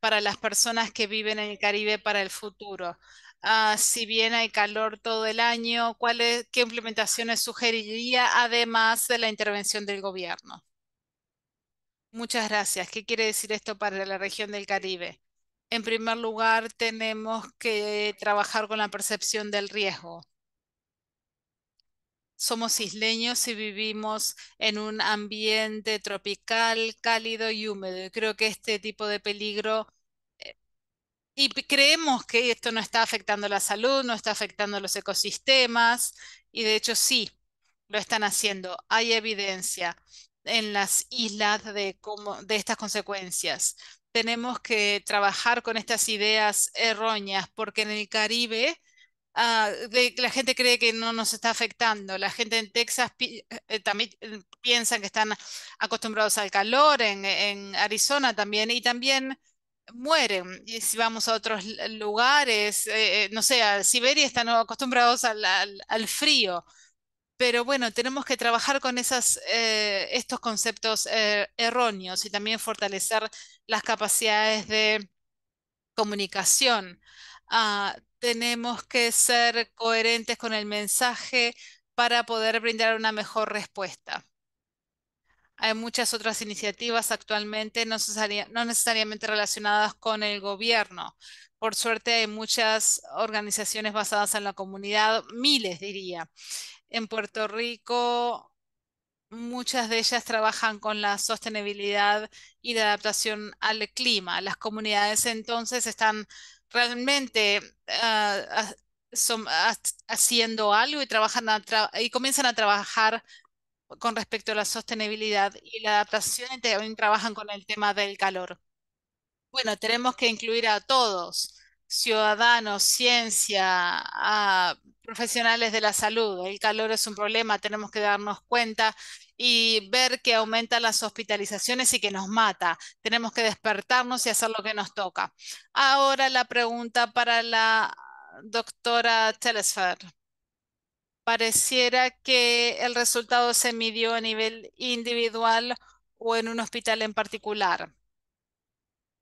para las personas que viven en el Caribe para el futuro? Ah, si bien hay calor todo el año, ¿qué implementaciones sugeriría además de la intervención del gobierno? Muchas gracias. ¿Qué quiere decir esto para la región del Caribe? En primer lugar, tenemos que trabajar con la percepción del riesgo. Somos isleños y vivimos en un ambiente tropical, cálido y húmedo. creo que este tipo de peligro eh, y creemos que esto no está afectando la salud, no está afectando los ecosistemas, y de hecho sí, lo están haciendo. Hay evidencia en las islas de estas consecuencias tenemos que trabajar con estas ideas erróneas, porque en el Caribe ah, la gente cree que no nos está afectando. La gente en Texas eh, también eh, piensa que están acostumbrados al calor, en, Arizona también, y también mueren. Y si vamos a otros lugares, eh, no sé, a Siberia están acostumbrados al, al frío pero bueno, tenemos que trabajar con esas, eh, estos conceptos eh, erróneos y también fortalecer las capacidades de comunicación. Ah, tenemos que ser coherentes con el mensaje para poder brindar una mejor respuesta. Hay muchas otras iniciativas actualmente, no, no necesariamente relacionadas con el gobierno. Por suerte hay muchas organizaciones basadas en la comunidad, miles diría, en Puerto Rico, muchas de ellas trabajan con la sostenibilidad y la adaptación al clima. Las comunidades entonces están realmente ah, haciendo algo y, trabajan y comienzan a trabajar con respecto a la sostenibilidad y la adaptación y también trabajan con el tema del calor. Bueno, tenemos que incluir a todos ciudadanos, ciencia, ah, profesionales de la salud. El calor es un problema, tenemos que darnos cuenta y ver que aumentan las hospitalizaciones y que nos mata. Tenemos que despertarnos y hacer lo que nos toca. Ahora la pregunta para la doctora Telesfer. Pareciera que el resultado se midió a nivel individual o en un hospital en particular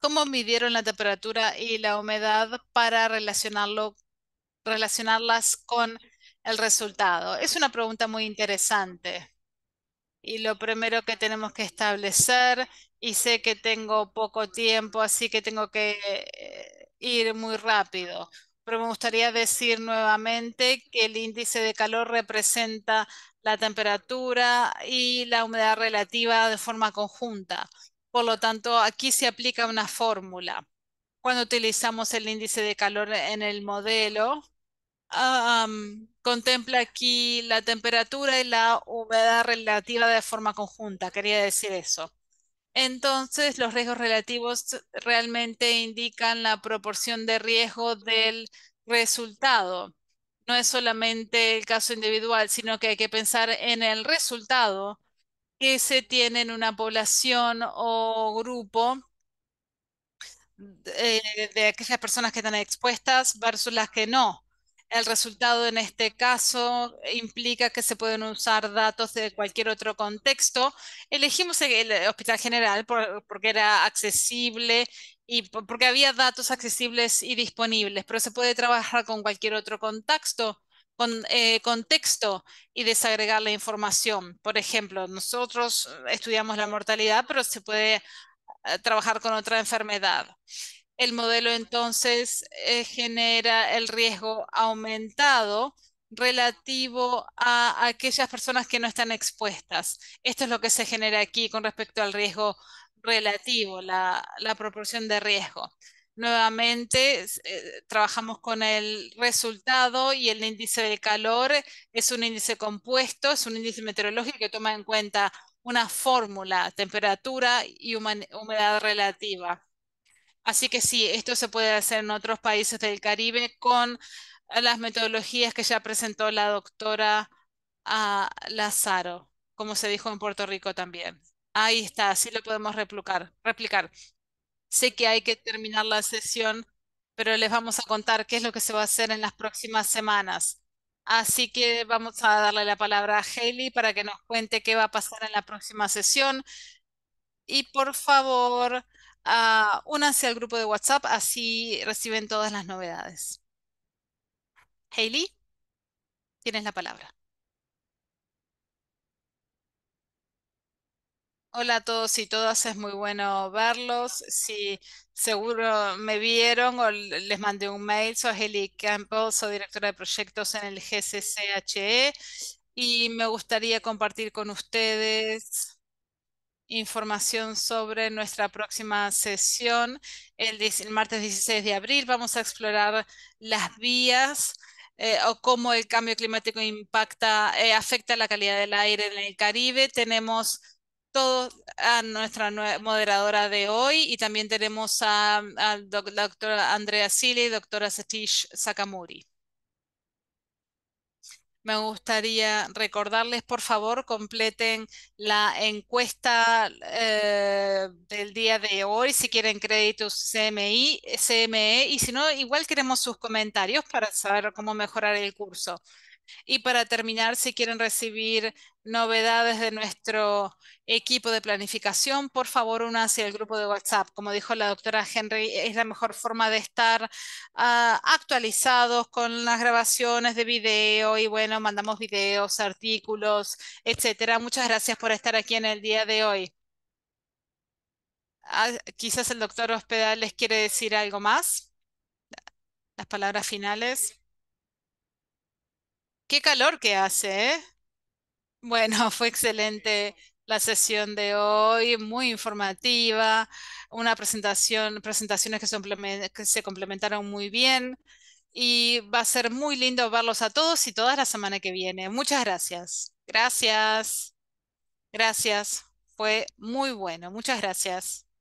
cómo midieron la temperatura y la humedad para relacionarlo, relacionarlas con el resultado. Es una pregunta muy interesante. Y lo primero que tenemos que establecer, y sé que tengo poco tiempo, así que tengo que eh, ir muy rápido pero me gustaría decir nuevamente que el índice de calor representa la temperatura y la humedad relativa de forma conjunta. Por lo tanto, aquí se aplica una fórmula. Cuando utilizamos el índice de calor en el modelo, contempla aquí la temperatura y la humedad relativa de forma conjunta. Quería decir eso. Entonces, los riesgos relativos realmente indican la proporción de riesgo del resultado. No es solamente el caso individual, sino que hay que pensar en el resultado que se tiene una población o grupo eh, de, aquellas personas que están expuestas versus las que no. El resultado en este caso implica que se pueden usar datos de cualquier otro contexto. Elegimos el Hospital General porque era accesible y porque había datos accesibles y disponibles, pero se puede trabajar con cualquier otro contexto con, eh, contexto y desagregar la información. Por ejemplo, nosotros eh, estudiamos la mortalidad, pero se puede eh, trabajar con otra enfermedad. El modelo entonces genera el riesgo aumentado relativo a aquellas personas que no están expuestas. Esto es lo que se genera aquí con respecto al riesgo relativo, la proporción de riesgo. Nuevamente, eh, trabajamos con el resultado y el índice de calor es un índice compuesto, es un índice meteorológico que toma en cuenta una fórmula, temperatura y humedad relativa. Así que sí, esto se puede hacer en otros países del Caribe con las metodologías que ya presentó la doctora ah, Lazaro, como se dijo en Puerto Rico también. Ahí está, así lo podemos replicar. replicar. Sé que hay que terminar la sesión, pero les vamos a contar qué es lo que se va a hacer en las próximas semanas. Así que vamos a darle la palabra a Haley para que nos cuente qué va a pasar en la próxima sesión. Y por favor, ah, únanse al grupo de WhatsApp, así reciben todas las novedades. Haley, tienes la palabra. Hola a todos y todas, es muy bueno verlos. Si seguro me vieron o les mandé un mail, soy Heli Campbell, soy directora de proyectos en el GCCHE y me gustaría compartir con ustedes información sobre nuestra próxima sesión. El, martes 16 de abril vamos a explorar las vías eh, o cómo el cambio climático impacta, eh, afecta la calidad del aire en el Caribe. Tenemos todos a nuestra moderadora de hoy y también tenemos a, doctora Andrea Sili y doctora Satish Sakamuri. Me gustaría recordarles, por favor, completen la encuesta eh, del día de hoy, si quieren créditos CME, y si no, igual queremos sus comentarios para saber cómo mejorar el curso. Y para terminar, si quieren recibir novedades de nuestro equipo de planificación, por favor, únase al grupo de WhatsApp. Como dijo la doctora Henry, es la mejor forma de estar ah, actualizados con las grabaciones de video y bueno, mandamos videos, artículos, etcétera. Muchas gracias por estar aquí en el día de hoy. Ah, quizás el doctor les quiere decir algo más. Las palabras finales. Qué calor que hace, ¿eh? Bueno, fue excelente la sesión de hoy, muy informativa, una presentación, presentaciones que, que se complementaron muy bien y va a ser muy lindo verlos a todos y todas la semana que viene. Muchas gracias. Gracias. Gracias. Fue muy bueno. Muchas gracias.